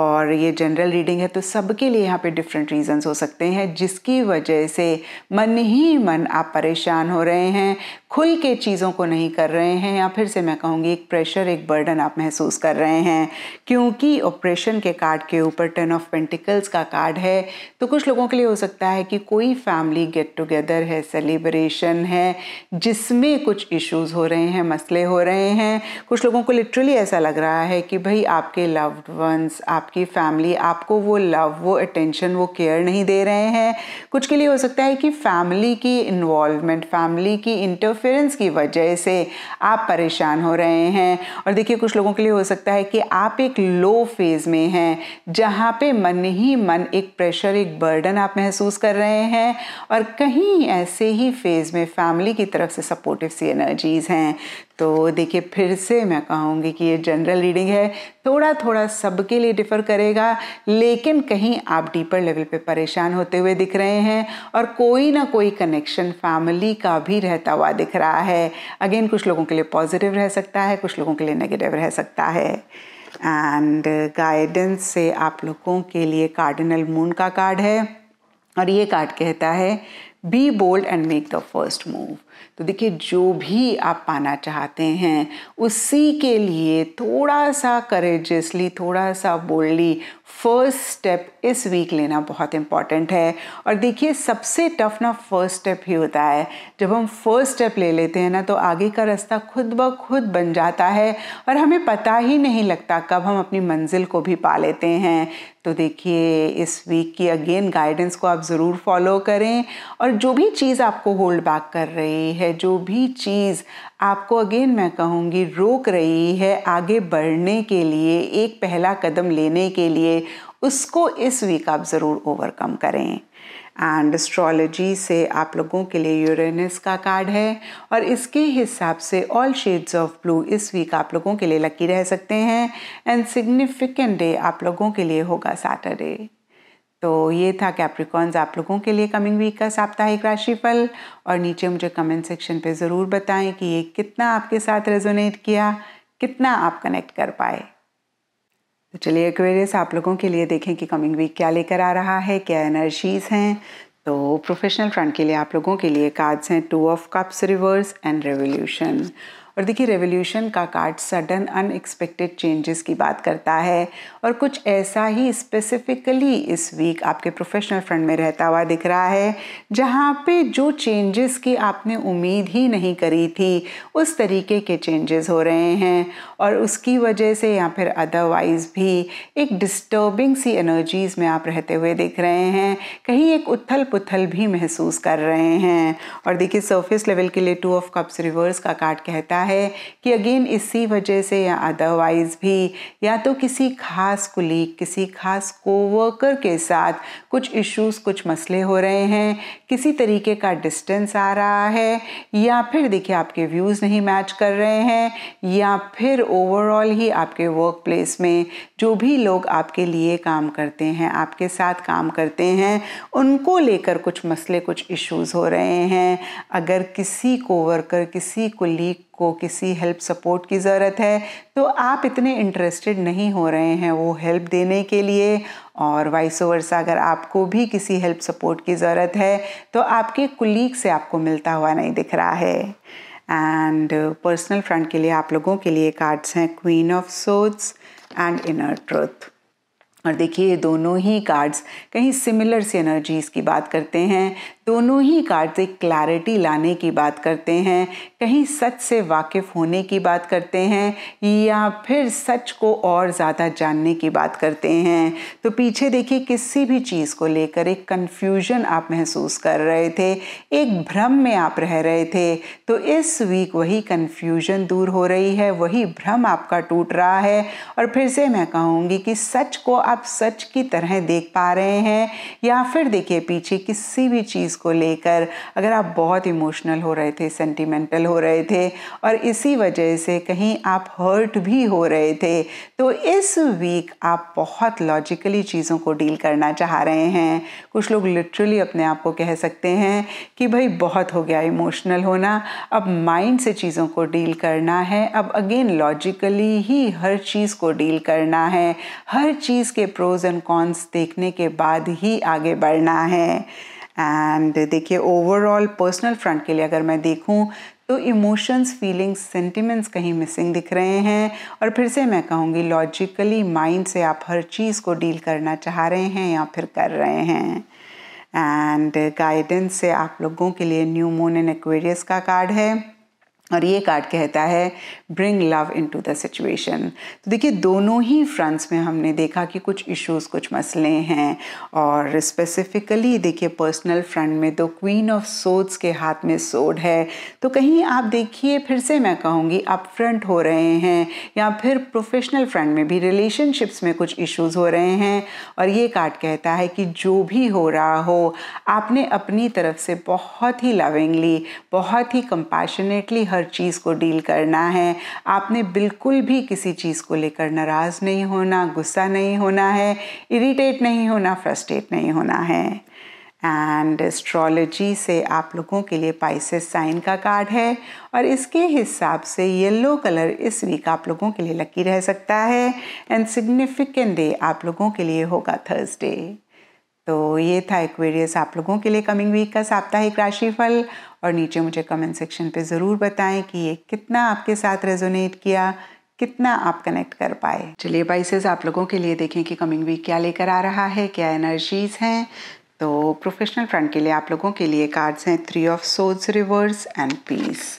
और ये जनरल रीडिंग है तो सबके लिए यहाँ पे डिफरेंट रीजंस हो सकते हैं जिसकी वजह से मन ही मन आप परेशान हो रहे हैं खुल के चीज़ों को नहीं कर रहे हैं या फिर से मैं कहूँगी एक प्रेशर एक बर्डन आप महसूस कर रहे हैं क्योंकि ऑपरेशन के कार्ड के ऊपर टर्न ऑफ पेंटिकल्स का कार्ड है तो कुछ लोगों के लिए हो सकता है कि कोई फैमिली गेट टुगेदर है सेलिब्रेशन है जिसमें कुछ इश्यूज हो रहे हैं मसले हो रहे हैं कुछ लोगों को लिटरली ऐसा लग रहा है कि भाई आपके लव्ड वंस आपकी फैमिली आपको वो लव वो अटेंशन वो केयर नहीं दे रहे हैं कुछ के लिए हो सकता है कि फैमिली की इन्वॉल्वमेंट फैमिली की इंटर इंटरफेरेंस की वजह से आप परेशान हो रहे हैं और देखिए कुछ लोगों के लिए हो सकता है कि आप एक लो फेज़ में हैं जहाँ पे मन ही मन एक प्रेशर एक बर्डन आप महसूस कर रहे हैं और कहीं ऐसे ही फेज़ में फैमिली की तरफ से सपोर्टिव सी एनर्जीज़ हैं तो देखिए फिर से मैं कहूँगी कि ये जनरल रीडिंग है थोड़ा थोड़ा सबके लिए डिफ़र करेगा लेकिन कहीं आप डीपर लेवल पे परेशान होते हुए दिख रहे हैं और कोई ना कोई कनेक्शन फैमिली का भी रहता हुआ दिख रहा है अगेन कुछ लोगों के लिए पॉजिटिव रह सकता है कुछ लोगों के लिए नेगेटिव रह सकता है एंड गाइडेंस से आप लोगों के लिए कार्डिनल मून का कार्ड है और ये कार्ड कहता है be bold and make the first move तो देखिए जो भी आप पाना चाहते हैं उसी के लिए थोड़ा सा करेजसली थोड़ा सा बोल्डली फर्स्ट स्टेप इस वीक लेना बहुत इम्पॉर्टेंट है और देखिए सबसे टफ ना फर्स्ट स्टेप ही होता है जब हम फर्स्ट स्टेप ले लेते हैं ना तो आगे का रास्ता खुद ब खुद बन जाता है और हमें पता ही नहीं लगता कब हम अपनी मंजिल को भी पा लेते हैं तो देखिए इस वीक की अगेन गाइडेंस को आप ज़रूर फॉलो करें और जो भी चीज़ आपको होल्ड बैक कर रही है जो भी चीज़ आपको अगेन मैं कहूँगी रोक रही है आगे बढ़ने के लिए एक पहला कदम लेने के लिए उसको इस वीक आप ज़रूर ओवरकम करें एंड एस्ट्रोलॉजी से आप लोगों के लिए यूरेनस का कार्ड है और इसके हिसाब से ऑल शेड्स ऑफ ब्लू इस वीक आप लोगों के लिए लकी रह सकते हैं एंड सिग्निफिकेंट डे आप लोगों के लिए होगा सैटरडे तो ये था कैप्रिकॉन्स आप लोगों के लिए कमिंग वीक का साप्ताहिक राशिफल और नीचे मुझे कमेंट सेक्शन पे ज़रूर बताएं कि ये कितना आपके साथ रेजोनेट किया कितना आप कनेक्ट कर पाए तो चलिए एक्वेरियस आप लोगों के लिए देखें कि कमिंग वीक क्या लेकर आ रहा है क्या एनर्जीज हैं तो प्रोफेशनल फ्रंट के लिए आप लोगों के लिए कार्ड्स हैं two of cups reverse and revolution और देखिए रेवोल्यूशन का कार्ड सडन अनएक्सपेक्टेड चेंजेस की बात करता है और कुछ ऐसा ही स्पेसिफिकली इस वीक आपके प्रोफेशनल फ्रंट में रहता हुआ दिख रहा है जहाँ पे जो चेंजेस की आपने उम्मीद ही नहीं करी थी उस तरीके के चेंजेस हो रहे हैं और उसकी वजह से या फिर अदरवाइज भी एक डिस्टर्बिंग सी एनर्जीज में आप रहते हुए दिख रहे हैं कहीं एक उथल पुथल भी महसूस कर रहे हैं और देखिए सरफेस लेवल के लिए टू ऑफ कप्स रिवर्स का कार्ड कहता है है कि अगेन इसी वजह से या अदरवाइज़ भी या तो किसी खास कुलीग किसी खास कोवर्कर के साथ कुछ इश्यूज कुछ मसले हो रहे हैं किसी तरीके का डिस्टेंस आ रहा है या फिर देखिए आपके व्यूज़ नहीं मैच कर रहे हैं या फिर ओवरऑल ही आपके वर्क प्लेस में जो भी लोग आपके लिए काम करते हैं आपके साथ काम करते हैं उनको लेकर कुछ मसले कुछ इश्यूज़ हो रहे हैं अगर किसी को वर्कर किसी लीक को किसी हेल्प सपोर्ट की ज़रूरत है तो आप इतने इंटरेस्टेड नहीं हो रहे हैं वो हेल्प देने के लिए और वाइस वर्सा अगर आपको भी किसी हेल्प सपोर्ट की ज़रूरत है तो आपके कुलीग से आपको मिलता हुआ नहीं दिख रहा है एंड पर्सनल फ्रंट के लिए आप लोगों के लिए कार्ड्स हैं queen of swords and inner truth और देखिए ये दोनों ही कार्ड्स कहीं सिमिलर सी एनर्जीज़ की बात करते हैं दोनों ही कार्तिक क्लैरिटी लाने की बात करते हैं कहीं सच से वाकिफ़ होने की बात करते हैं या फिर सच को और ज़्यादा जानने की बात करते हैं तो पीछे देखिए किसी भी चीज़ को लेकर एक कन्फ्यूजन आप महसूस कर रहे थे एक भ्रम में आप रह रहे थे तो इस वीक वही कन्फ्यूजन दूर हो रही है वही भ्रम आपका टूट रहा है और फिर से मैं कहूँगी कि सच को आप सच की तरह देख पा रहे हैं या फिर देखिए पीछे किसी भी चीज़ को लेकर अगर आप बहुत इमोशनल हो रहे थे सेंटिमेंटल हो रहे थे और इसी वजह से कहीं आप हर्ट भी हो रहे थे तो इस वीक आप बहुत लॉजिकली चीज़ों को डील करना चाह रहे हैं कुछ लोग लिटरली अपने आप को कह सकते हैं कि भाई बहुत हो गया इमोशनल होना अब माइंड से चीज़ों को डील करना है अब अगेन लॉजिकली ही हर चीज़ को डील करना है हर चीज़ के प्रोज एंड कॉन्स देखने के बाद ही आगे बढ़ना है एंड देखिए ओवरऑल पर्सनल फ्रंट के लिए अगर मैं देखूं तो इमोशंस फीलिंग्स सेंटिमेंट्स कहीं मिसिंग दिख रहे हैं और फिर से मैं कहूँगी लॉजिकली माइंड से आप हर चीज़ को डील करना चाह रहे हैं या फिर कर रहे हैं एंड गाइडेंस से आप लोगों के लिए न्यू मून एंड एक्वेरियस का कार्ड है और ये कार्ड कहता है bring love into the situation तो देखिए दोनों ही फ्रंट्स में हमने देखा कि कुछ इश्यूज कुछ मसले हैं और स्पेसिफिकली देखिए पर्सनल फ्रंट में तो क्वीन ऑफ सोड्स के हाथ में सोड है तो कहीं आप देखिए फिर से मैं कहूँगी आप फ्रंट हो रहे हैं या फिर प्रोफेशनल फ्रंट में भी रिलेशनशिप्स में कुछ इश्यूज़ हो रहे हैं और ये कार्ड कहता है कि जो भी हो रहा हो आपने अपनी तरफ से बहुत ही लविंगली बहुत ही कंपैशनेटली हर हर चीज़ को डील करना है आपने बिल्कुल भी किसी चीज़ को लेकर नाराज़ नहीं होना गुस्सा नहीं होना है इरिटेट नहीं होना फ्रस्ट्रेट नहीं होना है एंड एस्ट्रोलॉजी से आप लोगों के लिए पाइसेस साइन का कार्ड है और इसके हिसाब से येलो कलर इस वीक आप लोगों के लिए लकी रह सकता है एंड सिग्निफिकेंट डे आप लोगों के लिए होगा थर्सडे तो ये था एक्वेरियस आप लोगों के लिए कमिंग वीक का साप्ताहिक राशिफल और नीचे मुझे कमेंट सेक्शन पे ज़रूर बताएं कि ये कितना आपके साथ रेजोनेट किया कितना आप कनेक्ट कर पाए चलिए बाइसेस आप लोगों के लिए देखें कि कमिंग वीक क्या लेकर आ रहा है क्या एनर्जीज हैं तो प्रोफेशनल फ्रंट के लिए आप लोगों के लिए कार्ड्स हैं three of swords reverse and peace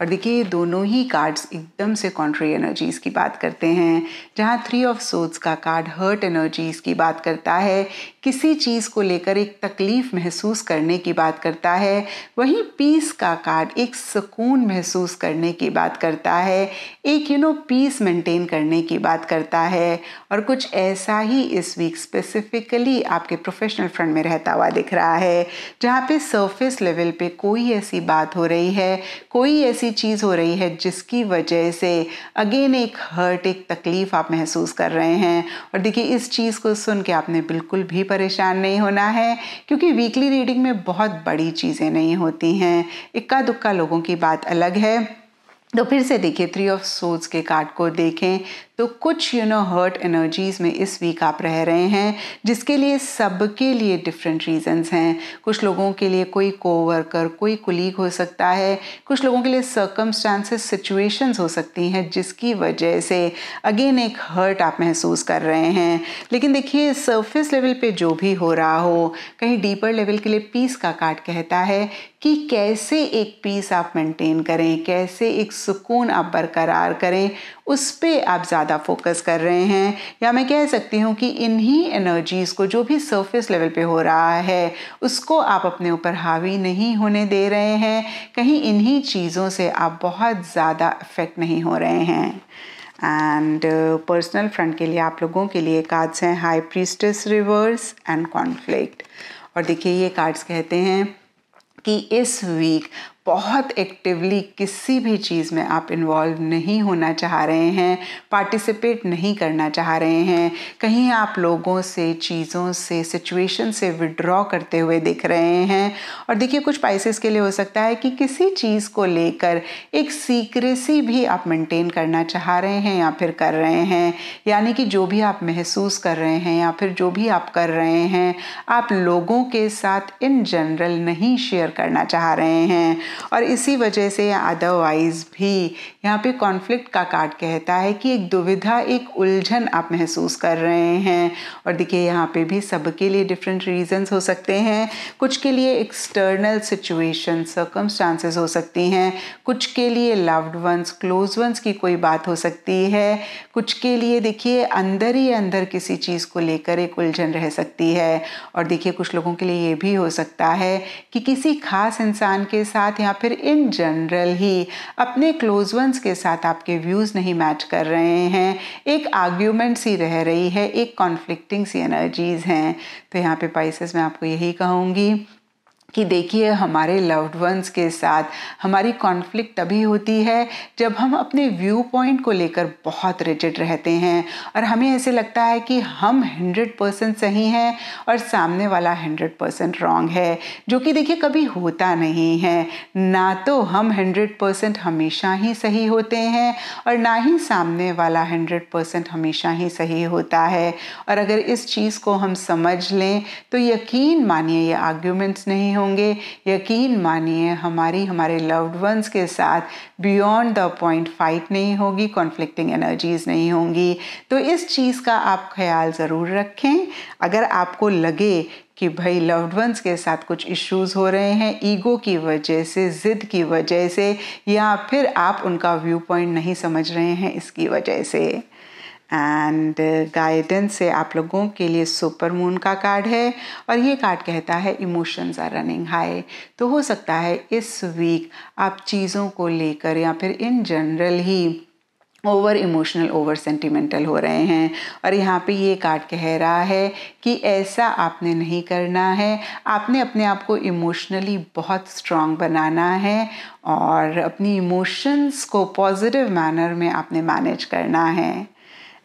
और देखिए ये दोनों ही कार्ड्स एकदम से कॉन्ट्री एनर्जीज की बात करते हैं जहाँ थ्री ऑफ सोट्स का कार्ड हर्ट एनर्जीज की बात करता है किसी चीज़ को लेकर एक तकलीफ महसूस करने की बात करता है वहीं पीस का कार्ड एक सुकून महसूस करने की बात करता है एक यू नो पीस मेंटेन करने की बात करता है और कुछ ऐसा ही इस वीक स्पेसिफिकली आपके प्रोफेशनल फ्रंट में रहता हुआ दिख रहा है जहाँ पे सरफेस लेवल पे कोई ऐसी बात हो रही है कोई ऐसी चीज़ हो रही है जिसकी वजह से अगेन एक हर्ट एक तकलीफ़ आप महसूस कर रहे हैं और देखिए इस चीज़ को सुन के आपने बिल्कुल भी परेशान नहीं होना है क्योंकि वीकली रीडिंग में बहुत बड़ी चीज़ें नहीं होती हैं इक्का दुक्का लोगों की बात अलग है तो फिर से देखिए थ्री ऑफ सोर्ड्स के कार्ड को देखें तो कुछ यू नो हर्ट एनर्जीज़ में इस वीक आप रह रहे हैं जिसके लिए सबके लिए डिफरेंट रीजंस हैं कुछ लोगों के लिए कोई कोवर्कर कोई कुलीग हो सकता है कुछ लोगों के लिए सर्कमस्टांसेस सिचुएशंस हो सकती हैं जिसकी वजह से अगेन एक हर्ट आप महसूस कर रहे हैं लेकिन देखिए सरफेस लेवल पर जो भी हो रहा हो कहीं डीपर लेवल के लिए पीस का कार्ड कहता है कि कैसे एक पीस आप मेंटेन करें कैसे एक सुकून आप बरकरार करें उस पर आप ज़्यादा फोकस कर रहे हैं या मैं कह सकती हूँ कि इन्हीं एनर्जीज़ को जो भी सरफेस लेवल पे हो रहा है उसको आप अपने ऊपर हावी नहीं होने दे रहे हैं कहीं इन्हीं चीज़ों से आप बहुत ज़्यादा इफ़ेक्ट नहीं हो रहे हैं एंड पर्सनल फ्रंट के लिए आप लोगों के लिए कार्ड्स हैं high priestess reverse and conflict और देखिए ये कार्ड्स कहते हैं कि इस वीक बहुत एक्टिवली किसी भी चीज़ में आप इन्वॉल्व नहीं होना चाह रहे हैं पार्टिसिपेट नहीं करना चाह रहे हैं कहीं आप लोगों से चीज़ों से सिचुएशन से विड्रॉ करते हुए दिख रहे हैं और देखिए कुछ पाइसेस के लिए हो सकता है कि किसी चीज़ को लेकर एक सीक्रेसी भी आप मेंटेन करना चाह रहे हैं या फिर कर रहे हैं यानी कि जो भी आप महसूस कर रहे हैं या फिर जो भी आप कर रहे हैं आप लोगों के साथ इन जनरल नहीं शेयर करना चाह रहे हैं और इसी वजह से अदरवाइज़ भी यहाँ पे कॉन्फ्लिक्ट का कार्ड कहता है कि एक दुविधा एक उलझन आप महसूस कर रहे हैं और देखिए यहाँ पे भी सबके लिए डिफरेंट रीजंस हो सकते हैं कुछ के लिए एक्सटर्नल सिचुएशन सर्कमस्टांसेस हो सकती हैं कुछ के लिए लव्ड वंस क्लोज वंस की कोई बात हो सकती है कुछ के लिए देखिए अंदर ही अंदर किसी चीज़ को लेकर एक उलझन रह सकती है और देखिए कुछ लोगों के लिए ये भी हो सकता है कि किसी खास इंसान के साथ या फिर इन जनरल ही अपने क्लोज वंस के साथ आपके व्यूज़ नहीं मैच कर रहे हैं एक आर्ग्यूमेंट सी रह रही है एक कॉन्फ्लिक्टिंग सी एनर्जीज़ हैं तो यहाँ पे पाइसेस मैं आपको यही कहूँगी कि देखिए हमारे लव्ड वंस के साथ हमारी कॉन्फ्लिक्ट तभी होती है जब हम अपने व्यू पॉइंट को लेकर बहुत रिजिड रहते हैं और हमें ऐसे लगता है कि हम हंड्रेड परसेंट सही हैं और सामने वाला हंड्रेड परसेंट रॉन्ग है जो कि देखिए कभी होता नहीं है ना तो हम हंड्रेड परसेंट हमेशा ही सही होते हैं और ना ही सामने वाला हंड्रेड परसेंट हमेशा ही सही होता है और अगर इस चीज़ को हम समझ लें तो यकीन मानिए ये आर्ग्यूमेंट्स नहीं होंगे यकीन मानिए हमारी हमारे लव्ड वंस के साथ बियॉन्ड द पॉइंट फाइट नहीं होगी कॉन्फ्लिक्टिंग एनर्जीज नहीं होंगी तो इस चीज़ का आप ख्याल ज़रूर रखें अगर आपको लगे कि भाई लव्ड वंस के साथ कुछ इश्यूज हो रहे हैं ईगो की वजह से ज़िद की वजह से या फिर आप उनका व्यू पॉइंट नहीं समझ रहे हैं इसकी वजह से एंड गाइडेंस uh, से आप लोगों के लिए सुपर मून का कार्ड है और ये कार्ड कहता है इमोशंस आर रनिंग हाई तो हो सकता है इस वीक आप चीज़ों को लेकर या फिर इन जनरल ही ओवर इमोशनल ओवर सेंटिमेंटल हो रहे हैं और यहाँ पे ये कार्ड कह रहा है कि ऐसा आपने नहीं करना है आपने अपने आप को इमोशनली बहुत स्ट्रांग बनाना है और अपनी इमोशंस को पॉजिटिव मैनर में आपने मैनेज करना है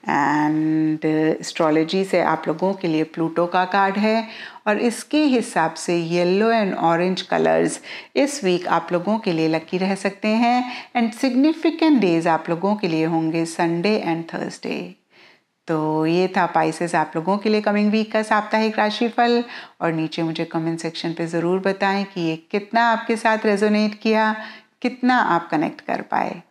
एंड एस्ट्रोलॉजी uh, से आप लोगों के लिए प्लूटो का कार्ड है और इसके हिसाब से येलो एंड ऑरेंज कलर्स इस वीक आप लोगों के लिए लकी रह सकते हैं एंड सिग्निफिकेंट डेज आप लोगों के लिए होंगे संडे एंड थर्सडे तो ये था पाइसेस आप लोगों के लिए कमिंग वीक का साप्ताहिक राशिफल और नीचे मुझे कमेंट सेक्शन पे ज़रूर बताएं कि ये कितना आपके साथ रेजोनेट किया कितना आप कनेक्ट कर पाए